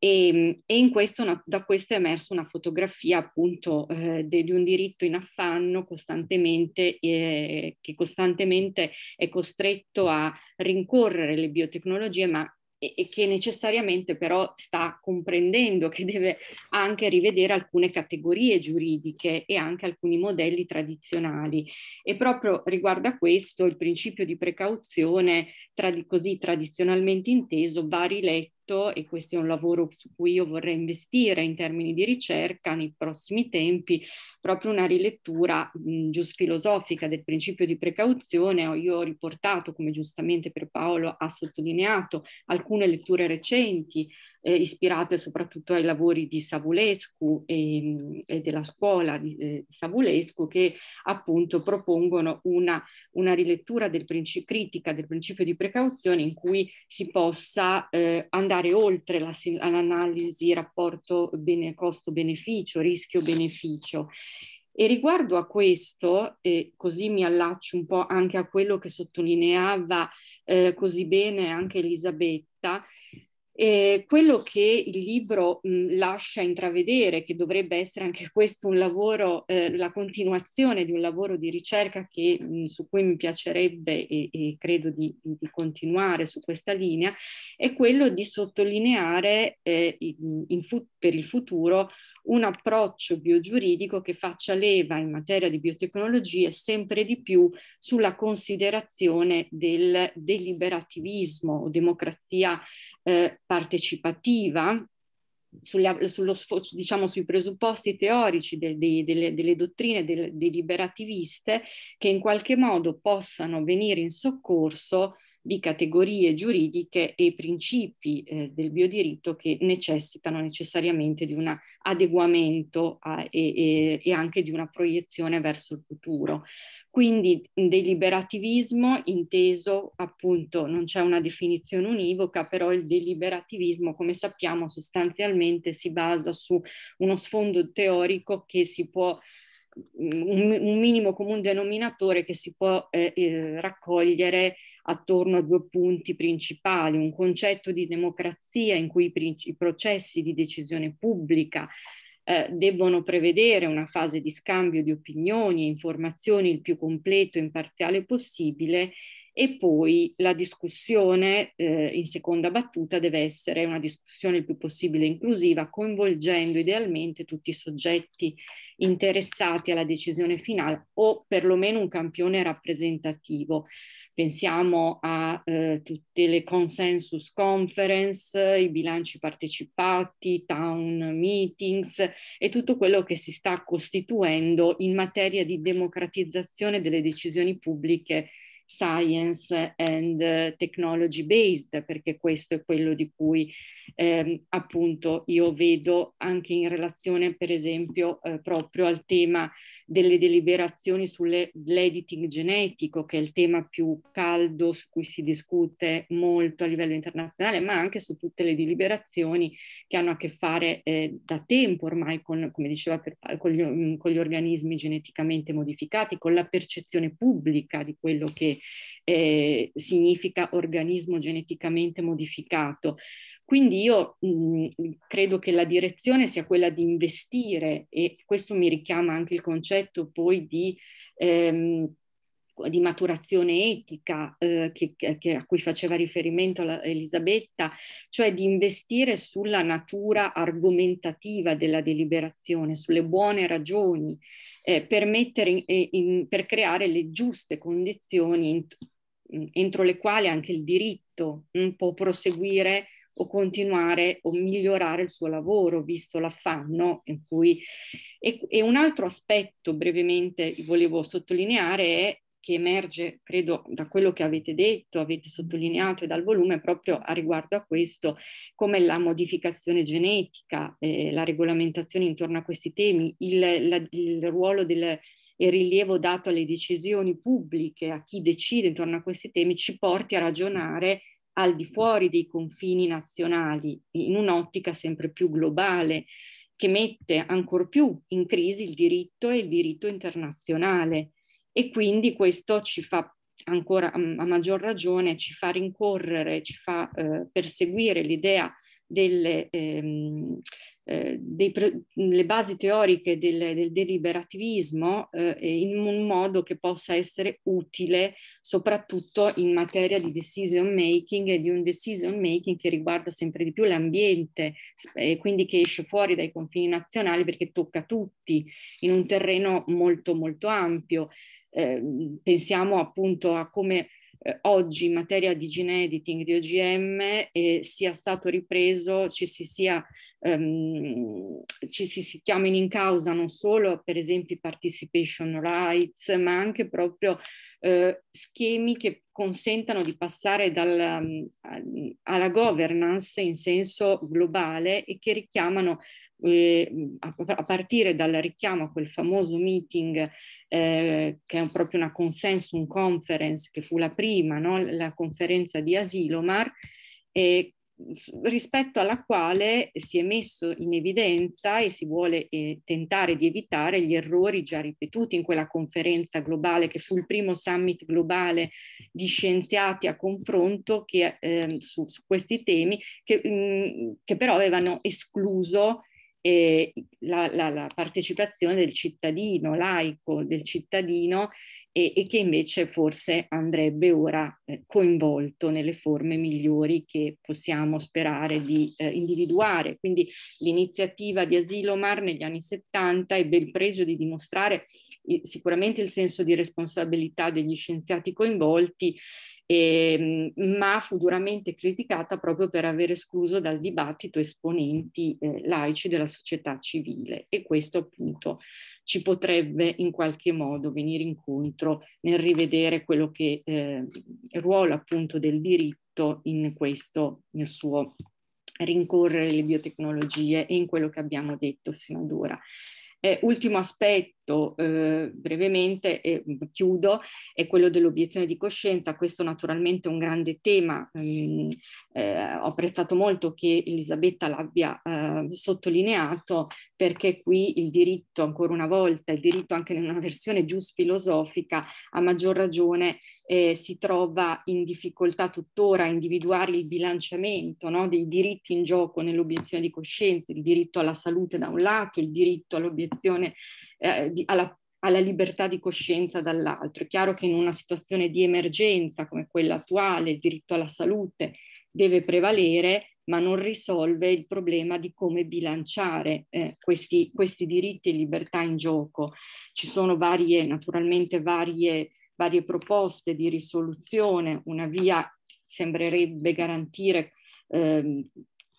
E: Ehm, e, e questo una, da questo è emersa una fotografia appunto eh, de, di un diritto in affanno costantemente, eh, che costantemente è costretto a rincorrere le biotecnologie ma e, e che necessariamente però sta comprendendo che deve anche rivedere alcune categorie giuridiche e anche alcuni modelli tradizionali. E proprio riguardo a questo il principio di precauzione, trad- così tradizionalmente inteso, va riletto fatto, e questo è un lavoro su cui io vorrei investire in termini di ricerca nei prossimi tempi, proprio una rilettura mh, giusfilosofica del principio di precauzione. Io ho riportato, come giustamente per Paolo ha sottolineato, alcune letture recenti eh, ispirate soprattutto ai lavori di Savulescu e, e della scuola di, eh, Savulescu che appunto propongono una, una rilettura del principio, critica del principio di precauzione in cui si possa eh, andare andare oltre la, all'analisi rapporto bene, costo-beneficio, rischio-beneficio. E riguardo a questo, e così mi allaccio un po' anche a quello che sottolineava eh, così bene anche Elisabetta, eh, quello che il libro mh, lascia intravedere, che dovrebbe essere anche questo un lavoro, eh, la continuazione di un lavoro di ricerca che, mh, su cui mi piacerebbe e, e credo di, di, continuare su questa linea, è quello di sottolineare eh, in, in fu- per il futuro un approccio biogiuridico che faccia leva in materia di biotecnologie sempre di più sulla considerazione del deliberativismo o democrazia eh, partecipativa sulle, sullo, diciamo, sui presupposti teorici de, de, delle, delle, dottrine de, deliberativiste che in qualche modo possano venire in soccorso di categorie giuridiche e principi eh, del biodiritto che necessitano necessariamente di un adeguamento a, e, e, e anche di una proiezione verso il futuro. Quindi deliberativismo inteso appunto non c'è una definizione univoca, però il deliberativismo come sappiamo sostanzialmente si basa su uno sfondo teorico che si può un, minimo comune denominatore che si può eh, eh, raccogliere attorno a due punti principali, un concetto di democrazia in cui i, processi di decisione pubblica eh, debbono prevedere una fase di scambio di opinioni e informazioni il più completo e imparziale possibile e poi la discussione eh, in seconda battuta deve essere una discussione il più possibile inclusiva, coinvolgendo idealmente tutti i soggetti interessati alla decisione finale o perlomeno un campione rappresentativo. Pensiamo a eh, tutte le consensus conference, i bilanci partecipati, town meetings e tutto quello che si sta costituendo in materia di democratizzazione delle decisioni pubbliche science and eh, technology based, perché questo è quello di cui eh, appunto io vedo anche in relazione per esempio eh, proprio al tema delle deliberazioni sull'editing genetico che è il tema più caldo su cui si discute molto a livello internazionale ma anche su tutte le deliberazioni che hanno a che fare eh, da tempo ormai con, come diceva, per, con, gli, mm, con gli organismi geneticamente modificati, con la percezione pubblica di quello che eh, significa organismo geneticamente modificato. Quindi io mh, mhmm, credo che la direzione sia quella di investire e questo mi richiama anche il concetto poi di, ehm, di maturazione etica eh, che, che a cui faceva riferimento Elisabetta, cioè di investire sulla natura argomentativa della deliberazione, sulle buone ragioni, eh, per, in, eh, in, per, creare le giuste condizioni in, mhmm, entro le quali anche il diritto mh, può proseguire o continuare o migliorare il suo lavoro, visto l'affanno in cui... E, e un altro aspetto brevemente volevo sottolineare è che emerge, credo, da quello che avete detto, avete sottolineato e dal volume proprio a riguardo a questo, come la modificazione genetica, eh, la regolamentazione intorno a questi temi, il, la, il ruolo del, il rilievo dato alle decisioni pubbliche, a chi decide intorno a questi temi, ci porti a ragionare al di fuori dei confini nazionali, in un'ottica sempre più globale, che mette ancora più in crisi il diritto e il diritto internazionale. E quindi questo ci fa ancora a maggior ragione, ci fa rincorrere, ci fa eh, perseguire l'idea delle, ehm, eh, dei, le basi teoriche del, del deliberativismo eh, in un modo che possa essere utile soprattutto in materia di decision making e di un decision making che riguarda sempre di più l'ambiente e quindi che esce fuori dai confini nazionali perché tocca tutti in un terreno molto molto ampio. Eh, pensiamo appunto a come eh, oggi in materia di gene editing di OGM eh, sia stato ripreso, ci si, sia, ehm, ci si, si chiamino in causa non solo per esempio i participation rights, ma anche proprio eh, schemi che consentano di passare dal, ehm, alla governance in senso globale e che richiamano eh, a, a, partire dal richiamo a quel famoso meeting eh, che è proprio una consensus conference che fu la prima, no? la conferenza di Asilomar, eh, rispetto alla quale si è messo in evidenza e si vuole eh, tentare di evitare gli errori già ripetuti in quella conferenza globale che fu il primo summit globale di scienziati a confronto che, eh, su, su, questi temi che, mh, che però avevano escluso eh, la, la, la, partecipazione del cittadino laico, del cittadino e, e che invece forse andrebbe ora eh, coinvolto nelle forme migliori che possiamo sperare di eh, individuare. Quindi l'iniziativa di Asilomar negli anni 70 ebbe il pregio di dimostrare sicuramente il senso di responsabilità degli scienziati coinvolti e, ehm, ma fu duramente criticata proprio per aver escluso dal dibattito esponenti eh, laici della società civile e questo appunto ci potrebbe in qualche modo venire incontro nel rivedere quello che eh, il ruolo appunto del diritto in questo, nel suo rincorrere le biotecnologie e in quello che abbiamo detto sino ad ora. Eh, ultimo aspetto aspetto eh, brevemente e chiudo è quello dell'obiezione di coscienza, questo naturalmente è un grande tema, eh, eh, ho apprezzato molto che Elisabetta l'abbia eh, sottolineato perché qui il diritto ancora una volta, il diritto anche in una versione giusta filosofica a maggior ragione eh, si trova in difficoltà tuttora a individuare il bilanciamento no, dei diritti in gioco nell'obiezione di coscienza, il diritto alla salute da un lato, il diritto all'obiezione eh, di, alla, alla libertà di coscienza dall'altro. È chiaro che in una situazione di emergenza come quella attuale il diritto alla salute deve prevalere, ma non risolve il problema di come bilanciare eh, questi, questi, diritti e libertà in gioco. Ci sono varie, naturalmente varie, varie proposte di risoluzione, una via sembrerebbe garantire eh,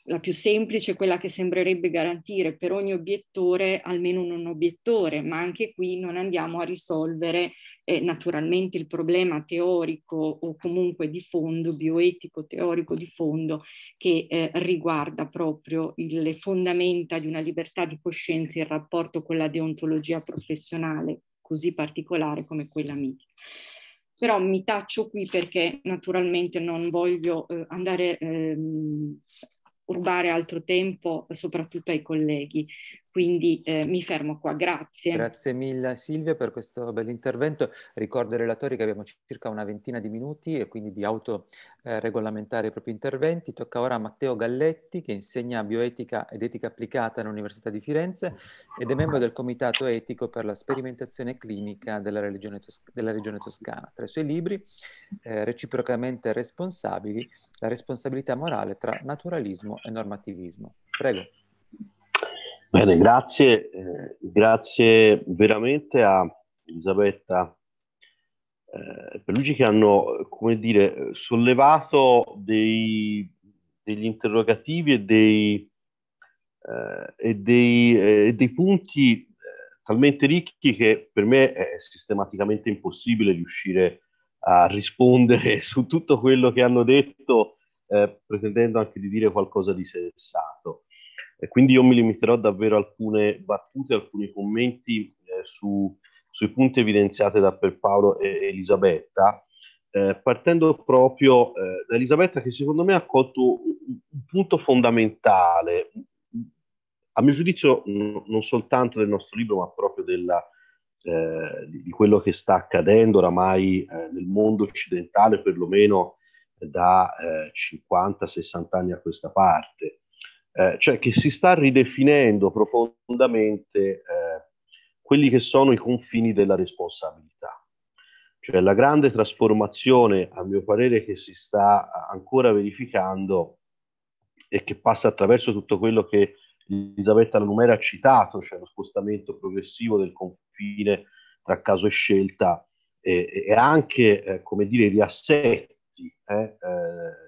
E: la più semplice, quella che sembrerebbe garantire per ogni obiettore almeno un obiettore, ma anche qui non andiamo a risolvere eh, naturalmente il problema teorico o comunque di fondo, bioetico teorico di fondo, che eh, riguarda proprio le fondamenta di una libertà di coscienza in rapporto con la deontologia professionale così particolare come quella mitica però mi taccio qui perché naturalmente non voglio eh, andare ehm, urbare altro tempo, soprattutto ai colleghi. Quindi eh, mi fermo qua, grazie. Grazie
B: mille Silvia per questo bell'intervento. Ricordo ai relatori che abbiamo circa una ventina di minuti e quindi di autoregolamentare eh, i propri interventi. Tocca ora a Matteo Galletti che insegna bioetica ed etica applicata all'Università di Firenze ed è membro del Comitato Etico per la Sperimentazione Clinica della, tos- della Regione Toscana. Tra i suoi libri, eh, Reciprocamente Responsabili, la responsabilità morale tra naturalismo e normativismo. Prego.
F: Bene, grazie, eh, grazie veramente a Elisabetta eh, e eh, Perlugi che hanno, come dire, sollevato dei, degli interrogativi e dei, eh, e dei, eh, dei punti eh, talmente ricchi che per me è sistematicamente impossibile riuscire a rispondere su tutto quello che hanno detto, eh, pretendendo anche di dire qualcosa di sensato. E quindi io mi limiterò davvero a alcune battute, alcuni commenti eh, su, sui punti evidenziati da Pierpaolo e Elisabetta, eh, partendo proprio eh, da Elisabetta che secondo me ha colto un, un punto fondamentale, a mio giudizio n- non soltanto del nostro libro, ma proprio della, eh, di quello che sta accadendo oramai eh, nel mondo occidentale, perlomeno da eh, 50-60 anni a questa parte. Eh, cioè che si sta ridefinendo profondamente eh, quelli che sono i confini della responsabilità. Cioè la grande trasformazione, a mio parere, che si sta ancora verificando e che passa attraverso tutto quello che Elisabetta Lumera ha citato, cioè lo spostamento progressivo del confine tra caso e scelta e, e anche, eh, come dire, i riassetti eh, eh,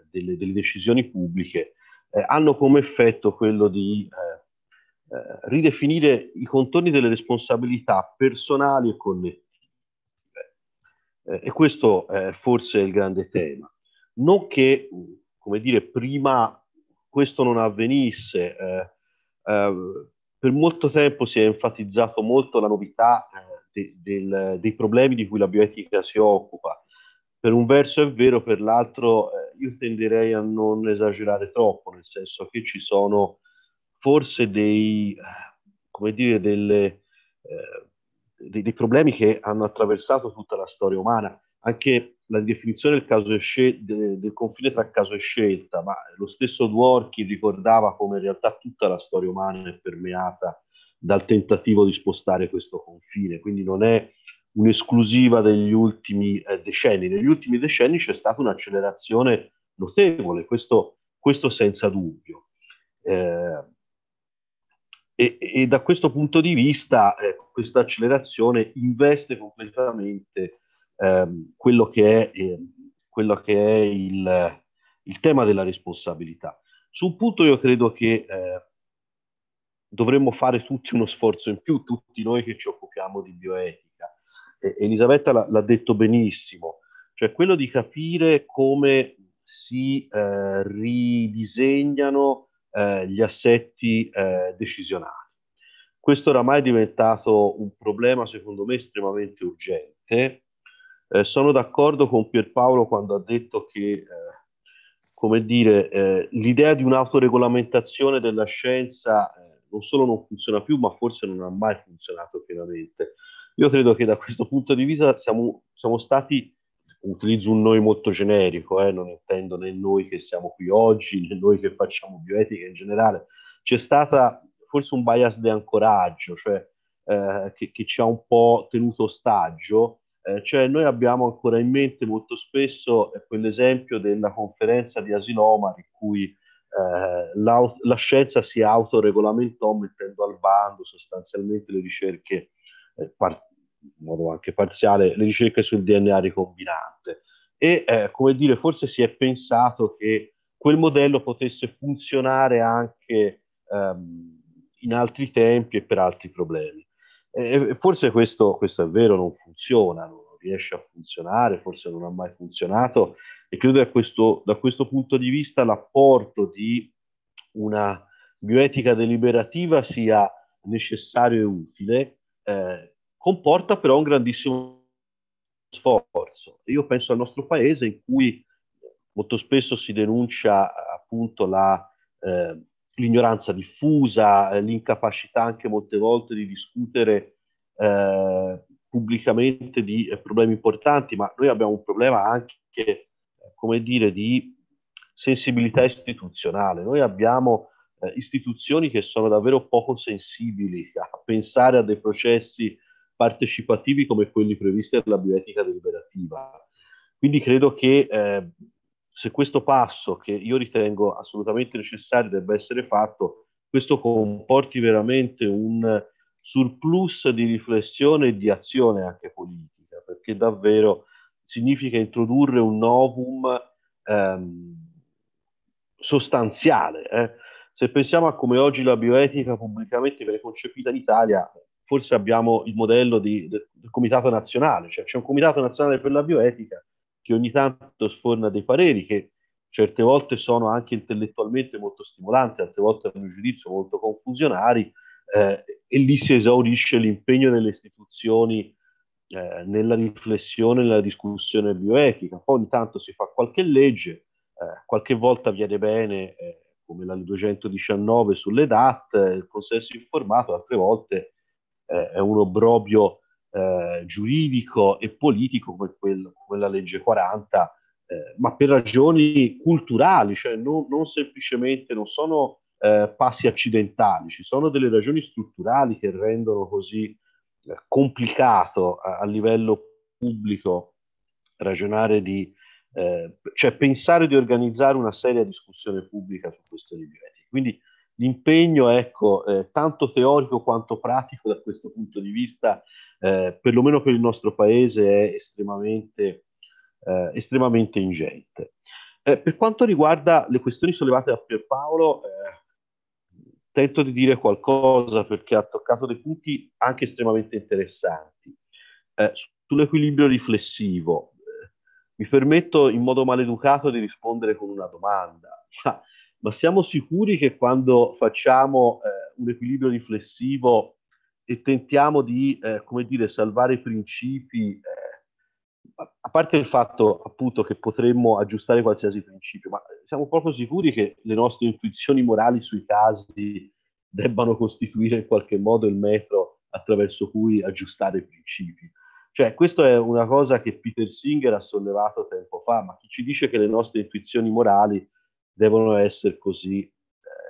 F: delle, delle, decisioni pubbliche eh, hanno come effetto quello di eh, eh, ridefinire i contorni delle responsabilità personali e collettive. Eh, e questo è forse il grande tema. Non che, come dire, prima questo non avvenisse, eh, eh, per molto tempo si è enfatizzato molto la novità de, del, dei problemi di cui la bioetica si occupa, per un verso è vero, per l'altro eh, io tenderei a non esagerare troppo, nel senso che ci sono forse dei, eh, come dire, delle, eh, dei, dei, problemi che hanno attraversato tutta la storia umana. Anche la definizione del, caso scel- de- del confine tra caso e scelta, ma lo stesso Dworkin ricordava come in realtà tutta la storia umana è permeata dal tentativo di spostare questo confine, quindi non è un'esclusiva degli ultimi eh, decenni. Negli ultimi decenni c'è stata un'accelerazione notevole, questo, questo senza dubbio. Eh, e, e, da questo punto di vista eh, questa accelerazione investe completamente ehm, quello che è, ehm, quello che è il, il, tema della responsabilità. Su un punto io credo che eh, dovremmo fare tutti uno sforzo in più, tutti noi che ci occupiamo di bioetica Elisabetta l'ha, l'ha detto benissimo, cioè quello di capire come si eh, ridisegnano eh, gli assetti eh, decisionali. Questo oramai è diventato un problema secondo me estremamente urgente. Eh, sono d'accordo con Pierpaolo quando ha detto che eh, come dire, eh, l'idea di un'autoregolamentazione della scienza non solo non funziona più, ma forse non ha mai funzionato pienamente. Io credo che da questo punto di vista siamo, siamo stati, utilizzo un noi molto generico, eh, non intendo né noi che siamo qui oggi, né noi che facciamo bioetica in generale, c'è stata forse un bias di ancoraggio, cioè eh, che, che, ci ha un po' tenuto ostaggio, eh, cioè noi abbiamo ancora in mente molto spesso eh, quell'esempio della conferenza di Asinoma in cui eh, la, la, scienza si autoregolamentò mettendo al bando sostanzialmente le ricerche eh, par- in modo anche parziale, le ricerche sul DNA ricombinante. E eh, come dire, forse si è pensato che quel modello potesse funzionare anche ehm, in altri tempi e per altri problemi. E forse questo, questo, è vero, non funziona, non riesce a funzionare, forse non ha mai funzionato e credo che questo, da questo punto di vista l'apporto di una bioetica deliberativa sia necessario e utile eh, comporta però un grandissimo sforzo. Io penso al nostro paese in cui molto spesso si denuncia appunto la, eh, l'ignoranza diffusa, eh, l'incapacità anche molte volte di discutere eh, pubblicamente di eh, problemi importanti, ma noi abbiamo un problema anche, eh, come dire, di sensibilità istituzionale. Noi abbiamo eh, istituzioni che sono davvero poco sensibili a pensare a dei processi partecipativi come quelli previsti dalla bioetica deliberativa. Quindi credo che eh, se questo passo, che io ritengo assolutamente necessario, debba essere fatto, questo comporti veramente un surplus di riflessione e di azione anche politica, perché davvero significa introdurre un novum ehm, sostanziale. Eh? Se pensiamo a come oggi la bioetica pubblicamente viene concepita in Italia, forse abbiamo il modello di, del, del, Comitato Nazionale, cioè c'è un Comitato Nazionale per la Bioetica che ogni tanto sforna dei pareri che certe volte sono anche intellettualmente molto stimolanti, altre volte a mio giudizio molto confusionari, eh, e lì si esaurisce l'impegno delle istituzioni eh, nella riflessione, nella discussione bioetica. Poi ogni tanto si fa qualche legge, eh, qualche volta viene bene eh, come la 219 sulle DAT, il consenso informato altre volte eh, è un obbrobio eh, giuridico e politico come, quello, come la legge 40, eh, ma per ragioni culturali, cioè non, non semplicemente, non sono eh, passi accidentali, ci sono delle ragioni strutturali che rendono così eh, complicato a, a livello pubblico ragionare di eh, cioè pensare di organizzare una seria discussione pubblica su questioni bioetiche. Quindi l'impegno, ecco, eh, tanto teorico quanto pratico da questo punto di vista, eh, perlomeno per il nostro paese, è estremamente, eh, estremamente ingente. Eh, per quanto riguarda le questioni sollevate da Pierpaolo, eh, tento di dire qualcosa perché ha toccato dei punti anche estremamente interessanti. sull'equilibrio riflessivo, mi permetto in modo maleducato di rispondere con una domanda, ma, siamo sicuri che quando facciamo eh, un equilibrio riflessivo e tentiamo di, eh, come dire, salvare i principi, eh, a parte il fatto appunto che potremmo aggiustare qualsiasi principio, ma siamo proprio sicuri che le nostre intuizioni morali sui casi debbano costituire in qualche modo il metro attraverso cui aggiustare i principi. Cioè, questa è una cosa che Peter Singer ha sollevato tempo fa, ma chi ci dice che le nostre intuizioni morali devono essere così, eh,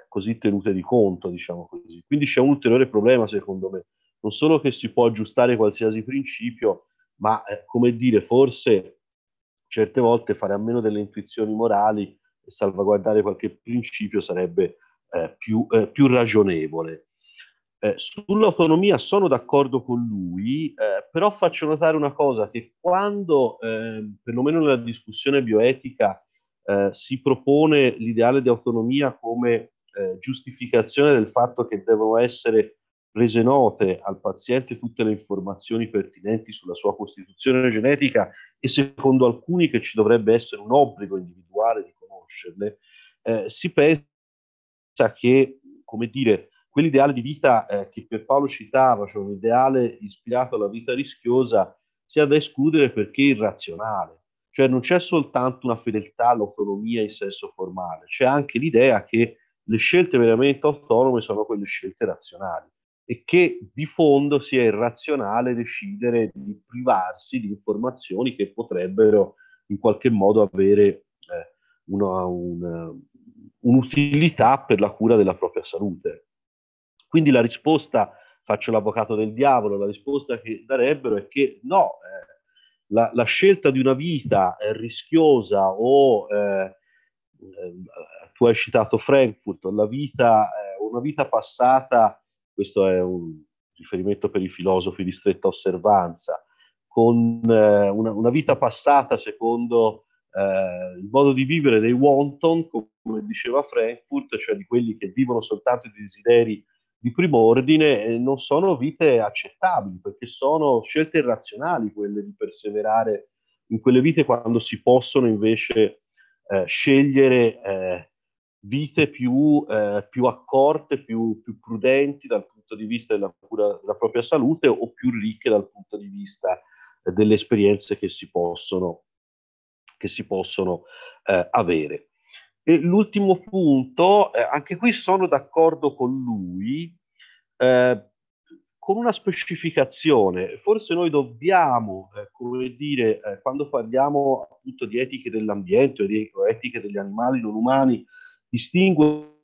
F: così tenute di conto, diciamo così. Quindi c'è un ulteriore problema, secondo me, non solo che si può aggiustare qualsiasi principio, ma, eh, come dire, forse certe volte fare a meno delle intuizioni morali e salvaguardare qualche principio sarebbe eh, più, eh, più ragionevole. Eh, sull'autonomia sono d'accordo con lui, eh, però faccio notare una cosa, che quando, eh, perlomeno nella discussione bioetica, eh, si propone l'ideale di autonomia come eh, giustificazione del fatto che devono essere rese note al paziente tutte le informazioni pertinenti sulla sua costituzione genetica e secondo alcuni che ci dovrebbe essere un obbligo individuale di conoscerle, si pensa che, come dire, quell'ideale di vita eh, che Pierpaolo citava, cioè un ideale ispirato alla vita rischiosa, sia da escludere perché irrazionale. Cioè non c'è soltanto una fedeltà all'autonomia in senso formale, c'è anche l'idea che le scelte veramente autonome sono quelle scelte razionali e che di fondo sia irrazionale decidere di privarsi di informazioni che potrebbero in qualche modo avere eh, una, un, eh, un'utilità per la cura della propria salute. Quindi la risposta, faccio l'avvocato del diavolo, la risposta che darebbero è che no, eh, la, la, scelta di una vita eh, rischiosa o eh, eh, tu hai citato Frankfurt, la vita, eh, una vita passata, questo è un riferimento per i filosofi di stretta osservanza, con eh, una, una, vita passata secondo eh, il modo di vivere dei wanton, come diceva Frankfurt, cioè di quelli che vivono soltanto i desideri di primo ordine eh, non sono vite accettabili, perché sono scelte irrazionali quelle di perseverare in quelle vite quando si possono invece eh, scegliere eh, vite più, eh, più accorte, più, più, prudenti dal punto di vista della, cura, della propria salute o più ricche dal punto di vista eh, delle esperienze che si possono, che si possono eh, avere. E l'ultimo punto, eh, anche qui sono d'accordo con lui, eh, con una specificazione. Forse noi dobbiamo, eh, come dire, eh, quando parliamo appunto di etiche dell'ambiente o di etiche degli animali non umani, distinguere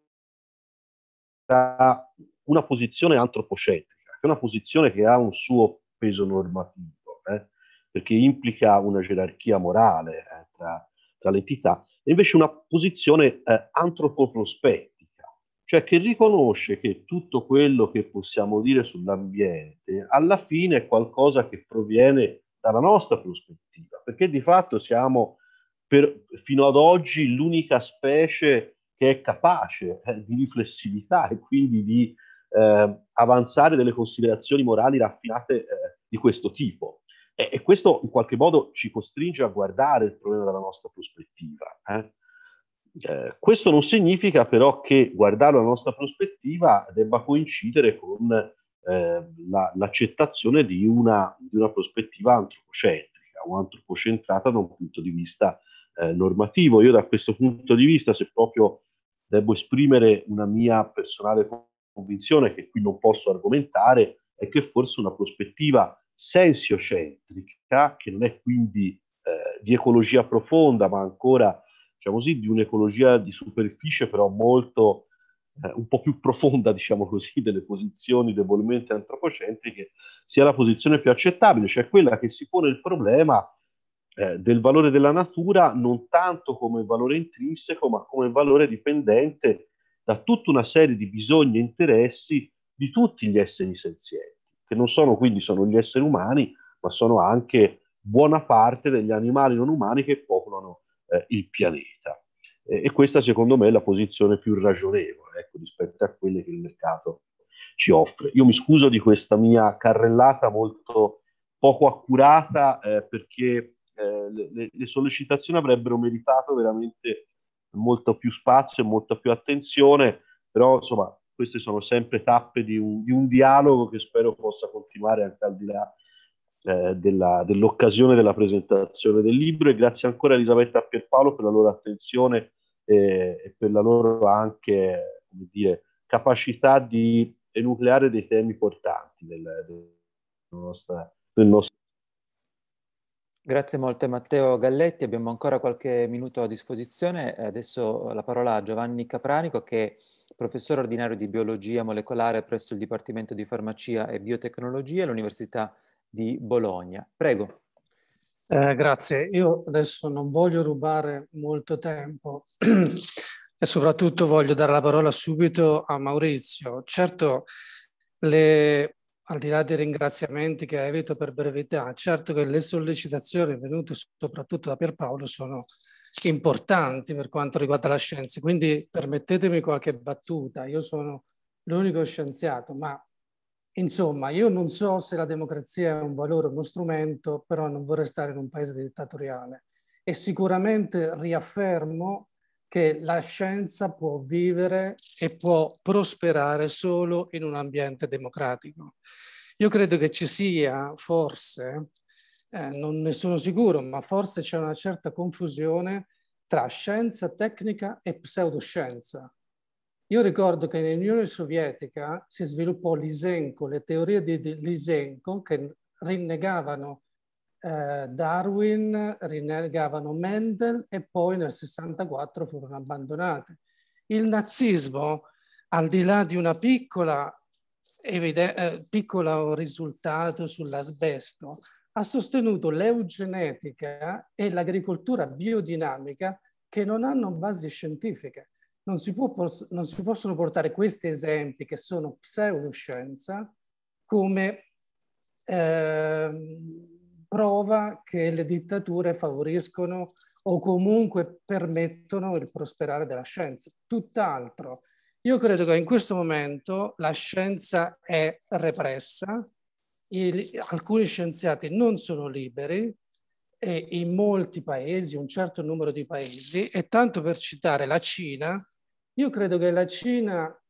F: tra una posizione antropocentrica, che è una posizione che ha un suo peso normativo, eh, perché implica una gerarchia morale eh, tra, tra le entità, è invece una posizione eh, antropoprospettica, cioè che riconosce che tutto quello che possiamo dire sull'ambiente alla fine è qualcosa che proviene dalla nostra prospettiva, perché di fatto siamo per, fino ad oggi l'unica specie che è capace eh, di riflessività e quindi di eh, avanzare delle considerazioni morali raffinate eh, di questo tipo. E, e, questo in qualche modo ci costringe a guardare il problema dalla nostra prospettiva. Eh? Eh, questo non significa però che guardare la nostra prospettiva debba coincidere con eh, la, l'accettazione di una, di una, prospettiva antropocentrica o antropocentrata da un punto di vista eh, normativo. Io da questo punto di vista, se proprio devo esprimere una mia personale convinzione che qui non posso argomentare, è che forse una prospettiva sensiocentrica, che non è quindi eh, di ecologia profonda, ma ancora diciamo così, di un'ecologia di superficie, però molto eh, un po' più profonda, diciamo così, delle posizioni debolmente antropocentriche, sia la posizione più accettabile, cioè quella che si pone il problema eh, del valore della natura non tanto come valore intrinseco, ma come valore dipendente da tutta una serie di bisogni e interessi di tutti gli esseri senzienti che non sono quindi sono gli esseri umani, ma sono anche buona parte degli animali non umani che popolano eh, il pianeta. E, e, questa secondo me è la posizione più ragionevole ecco, rispetto a quelle che il mercato ci offre. Io mi scuso di questa mia carrellata molto poco accurata eh, perché eh, le, le, sollecitazioni avrebbero meritato veramente molto più spazio e molta più attenzione, però insomma queste sono sempre tappe di un, di un dialogo che spero possa continuare anche al di là eh, della, dell'occasione della presentazione del libro e grazie ancora a Elisabetta Pierpaolo per la loro attenzione eh, e per la loro anche come dire, capacità di enucleare
B: dei temi portanti
F: del, del, nostra, del nostro
B: Grazie molte Matteo Galletti, abbiamo ancora qualche minuto a disposizione. Adesso la parola a Giovanni Capranico che è professore ordinario di biologia molecolare presso il Dipartimento di Farmacia e Biotecnologia all'Università di Bologna. Prego.
G: Eh, grazie, io adesso non voglio rubare molto tempo e soprattutto voglio dare la parola subito a Maurizio. Certo, le al di là dei ringraziamenti che evito per brevità, certo che le sollecitazioni venute soprattutto da Pierpaolo sono importanti per quanto riguarda la scienza, quindi permettetemi qualche battuta. Io sono l'unico scienziato, ma insomma, io non so se la democrazia è un valore o uno strumento, però non vorrei stare in un paese dittatoriale e sicuramente riaffermo che la scienza può vivere e può prosperare solo in un ambiente democratico. Io credo che ci sia forse, eh, non ne sono sicuro, ma forse c'è una certa confusione tra scienza tecnica e pseudoscienza. Io ricordo che nell'Unione Sovietica si sviluppò l'Isenko, le teorie di Lisenko che rinnegavano eh, Darwin, rinnegavano Mendel e poi nel 64 furono abbandonate. Il nazismo, al di là di una piccola eh, risultato sull'asbesto, ha sostenuto l'eugenetica e l'agricoltura biodinamica che non hanno basi scientifiche. Non si, può, non si, possono portare questi esempi che sono pseudoscienza come eh, prova che le dittature favoriscono o comunque permettono il prosperare della scienza, tutt'altro. Io credo che in questo momento la scienza è repressa, il, alcuni scienziati non sono liberi e in molti paesi, un certo numero di paesi, e tanto per citare la Cina, io credo che la Cina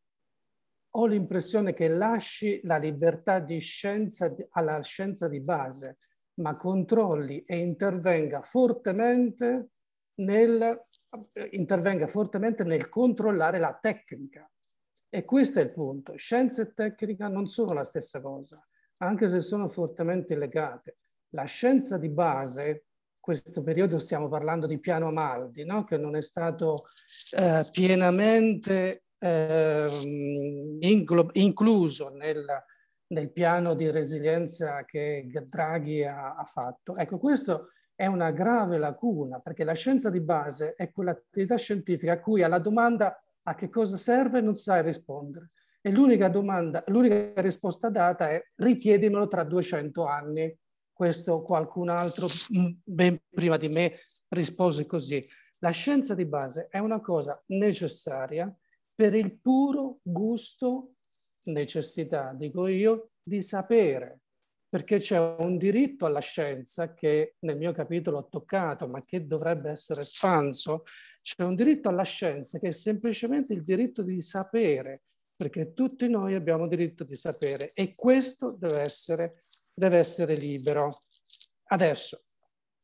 G: ho l'impressione che lasci la libertà di scienza alla scienza di base, ma controlli e intervenga fortemente nel, intervenga fortemente nel controllare la tecnica. E questo è il punto. Scienza e tecnica non sono la stessa cosa, anche se sono fortemente legate. La scienza di base, questo periodo stiamo parlando di Piano Maldi, no? che non è stato eh, pienamente eh, incluso nella nel piano di resilienza che Draghi ha, ha fatto. Ecco, questo è una grave lacuna perché la scienza di base è quell'attività scientifica a cui alla domanda a che cosa serve non sai rispondere. E l'unica domanda, l'unica risposta data è richiedimelo tra 200 anni. Questo qualcun altro mm, ben prima di me rispose così. La scienza di base è una cosa necessaria per il puro gusto necessità, dico io, di sapere, perché c'è un diritto alla scienza che nel mio capitolo ho toccato, ma che dovrebbe essere espanso, c'è un diritto alla scienza che è semplicemente il diritto di sapere, perché tutti noi abbiamo diritto di sapere e questo deve essere, deve essere libero. Adesso,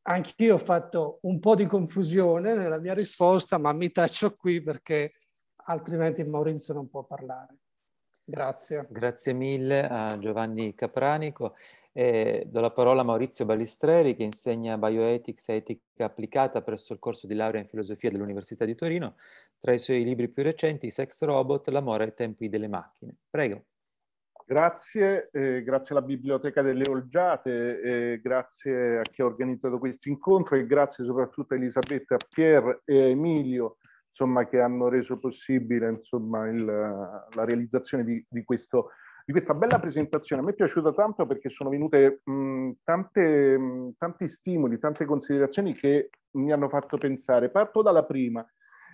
G: anch'io ho fatto un po' di confusione nella mia risposta, ma mi taccio qui perché altrimenti Maurizio non può parlare. Grazie.
B: Grazie mille a Giovanni Capranico. Eh, do la parola a Maurizio Balistreri che insegna bioethics e etica applicata presso il corso di laurea in filosofia dell'Università di Torino. Tra i suoi libri più recenti, Sex Robot, L'amore ai tempi delle macchine. Prego.
H: Grazie, eh, grazie alla Biblioteca delle Olgiate, eh, grazie a chi ha organizzato questo incontro e grazie soprattutto a Elisabetta, a Pierre e a Emilio insomma, che hanno reso possibile insomma, il, la realizzazione di, di, questo, di, questa bella presentazione. A me è piaciuta tanto perché sono venute mh, tante, mh, tanti stimoli, tante considerazioni che mi hanno fatto pensare. Parto dalla prima.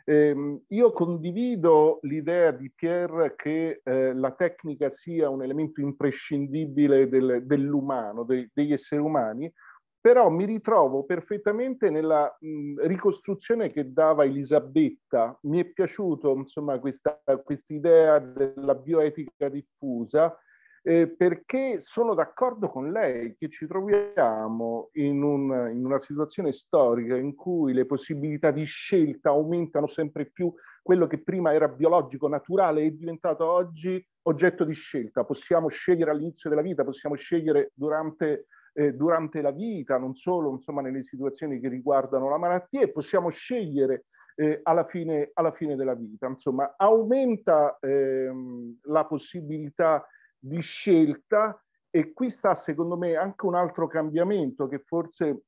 H: Eh, io condivido l'idea di Pierre che eh, la tecnica sia un elemento imprescindibile del, dell'umano, dei, degli esseri umani, però mi ritrovo perfettamente nella mh, ricostruzione che dava Elisabetta. Mi è piaciuto insomma questa idea della bioetica diffusa eh, perché sono d'accordo con lei che ci troviamo in, un, in una situazione storica in cui le possibilità di scelta aumentano sempre più, quello che prima era biologico, naturale, è diventato oggi oggetto di scelta. Possiamo scegliere all'inizio della vita, possiamo scegliere durante eh, durante la vita, non solo insomma, nelle situazioni che riguardano la malattia e possiamo scegliere eh, alla, fine, alla, fine, della vita. Insomma, aumenta ehm, la possibilità di scelta e qui sta secondo me anche un altro cambiamento che forse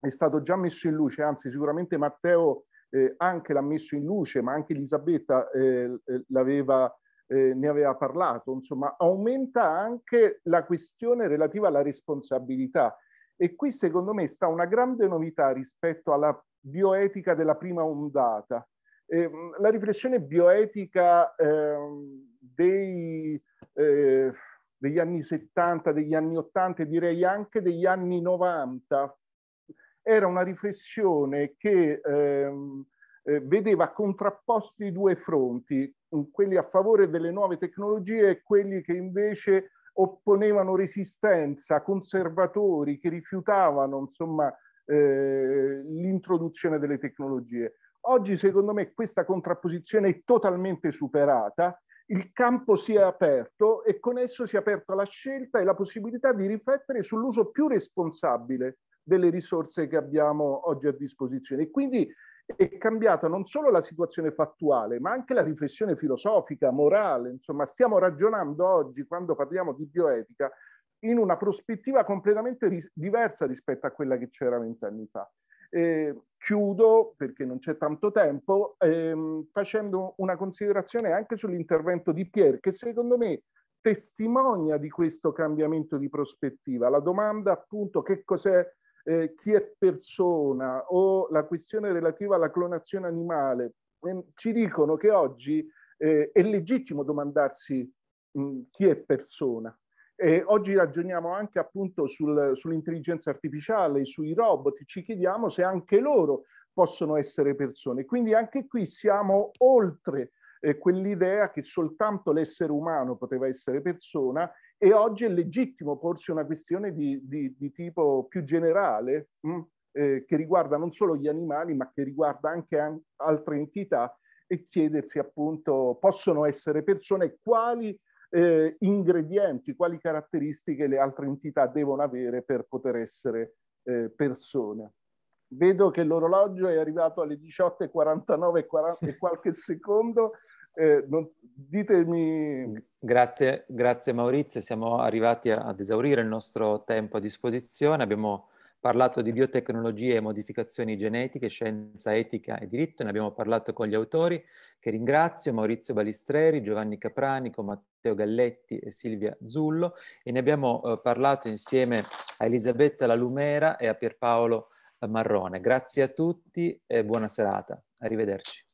H: è stato già messo in luce, anzi sicuramente Matteo eh, anche l'ha messo in luce, ma anche Elisabetta eh, eh l'aveva eh, ne aveva parlato, insomma aumenta anche la questione relativa alla responsabilità e qui secondo me sta una grande novità rispetto alla bioetica della prima ondata. Eh, la riflessione bioetica ehm, eh, dei, degli anni 70, degli anni 80 direi anche degli anni 90 era una riflessione che ehm, eh, vedeva contrapposti due fronti, quelli a favore delle nuove tecnologie e quelli che invece opponevano resistenza, conservatori che rifiutavano insomma, eh, l'introduzione delle tecnologie. Oggi secondo me questa contrapposizione è totalmente superata, il campo si è aperto e con esso si è aperta la scelta e la possibilità di riflettere sull'uso più responsabile delle risorse che abbiamo oggi a disposizione. E quindi è cambiata non solo la situazione fattuale, ma anche la riflessione filosofica, morale. Insomma, stiamo ragionando oggi, quando parliamo di bioetica, in una prospettiva completamente ris- diversa rispetto a quella che c'era vent'anni fa. Eh, chiudo, perché non c'è tanto tempo, ehm, facendo una considerazione anche sull'intervento di Pierre, che secondo me testimonia di questo cambiamento di prospettiva. La domanda appunto che cos'è eh, chi è persona o la questione relativa alla clonazione animale, eh, ci dicono che oggi eh, è legittimo domandarsi mh, chi è persona. E oggi ragioniamo anche appunto sul, sull'intelligenza artificiale, sui robot, ci chiediamo se anche loro possono essere persone. Quindi anche qui siamo oltre eh, quell'idea che soltanto l'essere umano poteva essere persona e oggi è legittimo porsi una questione di, di, di tipo più generale, mh, mm, eh, che riguarda non solo gli animali, ma che riguarda anche an altre entità, e chiedersi appunto, possono essere persone, quali eh, ingredienti, quali caratteristiche le altre entità devono avere per poter essere eh, persone. Vedo che l'orologio è arrivato alle 18.49 e qualche secondo, eh, non, ditemi...
B: Grazie, grazie Maurizio, siamo arrivati ad esaurire il nostro tempo a disposizione. Abbiamo parlato di biotecnologie e modificazioni genetiche, scienza etica e diritto, ne abbiamo parlato con gli autori che ringrazio, Maurizio Balistreri, Giovanni Capranico, Matteo Galletti e Silvia Zullo e ne abbiamo eh, parlato insieme a Elisabetta Lalumera e a Pierpaolo Marrone. Grazie a tutti e buona serata. Arrivederci.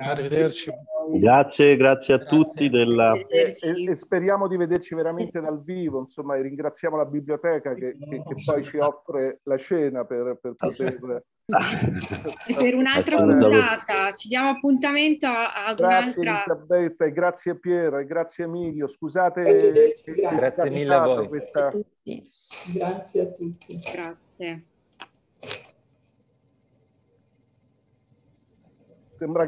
G: Arrivederci.
F: Grazie, grazie a grazie. tutti. Della...
H: E, e, e, speriamo di vederci veramente dal vivo. Insomma, ringraziamo la biblioteca che, che, che poi ci offre la scena per, per poter. e per un'altra
E: puntata ci diamo appuntamento a, grazie
H: Elisabetta e grazie Piero e grazie Emilio scusate grazie, grazie mille a voi questa... grazie a tutti grazie sembra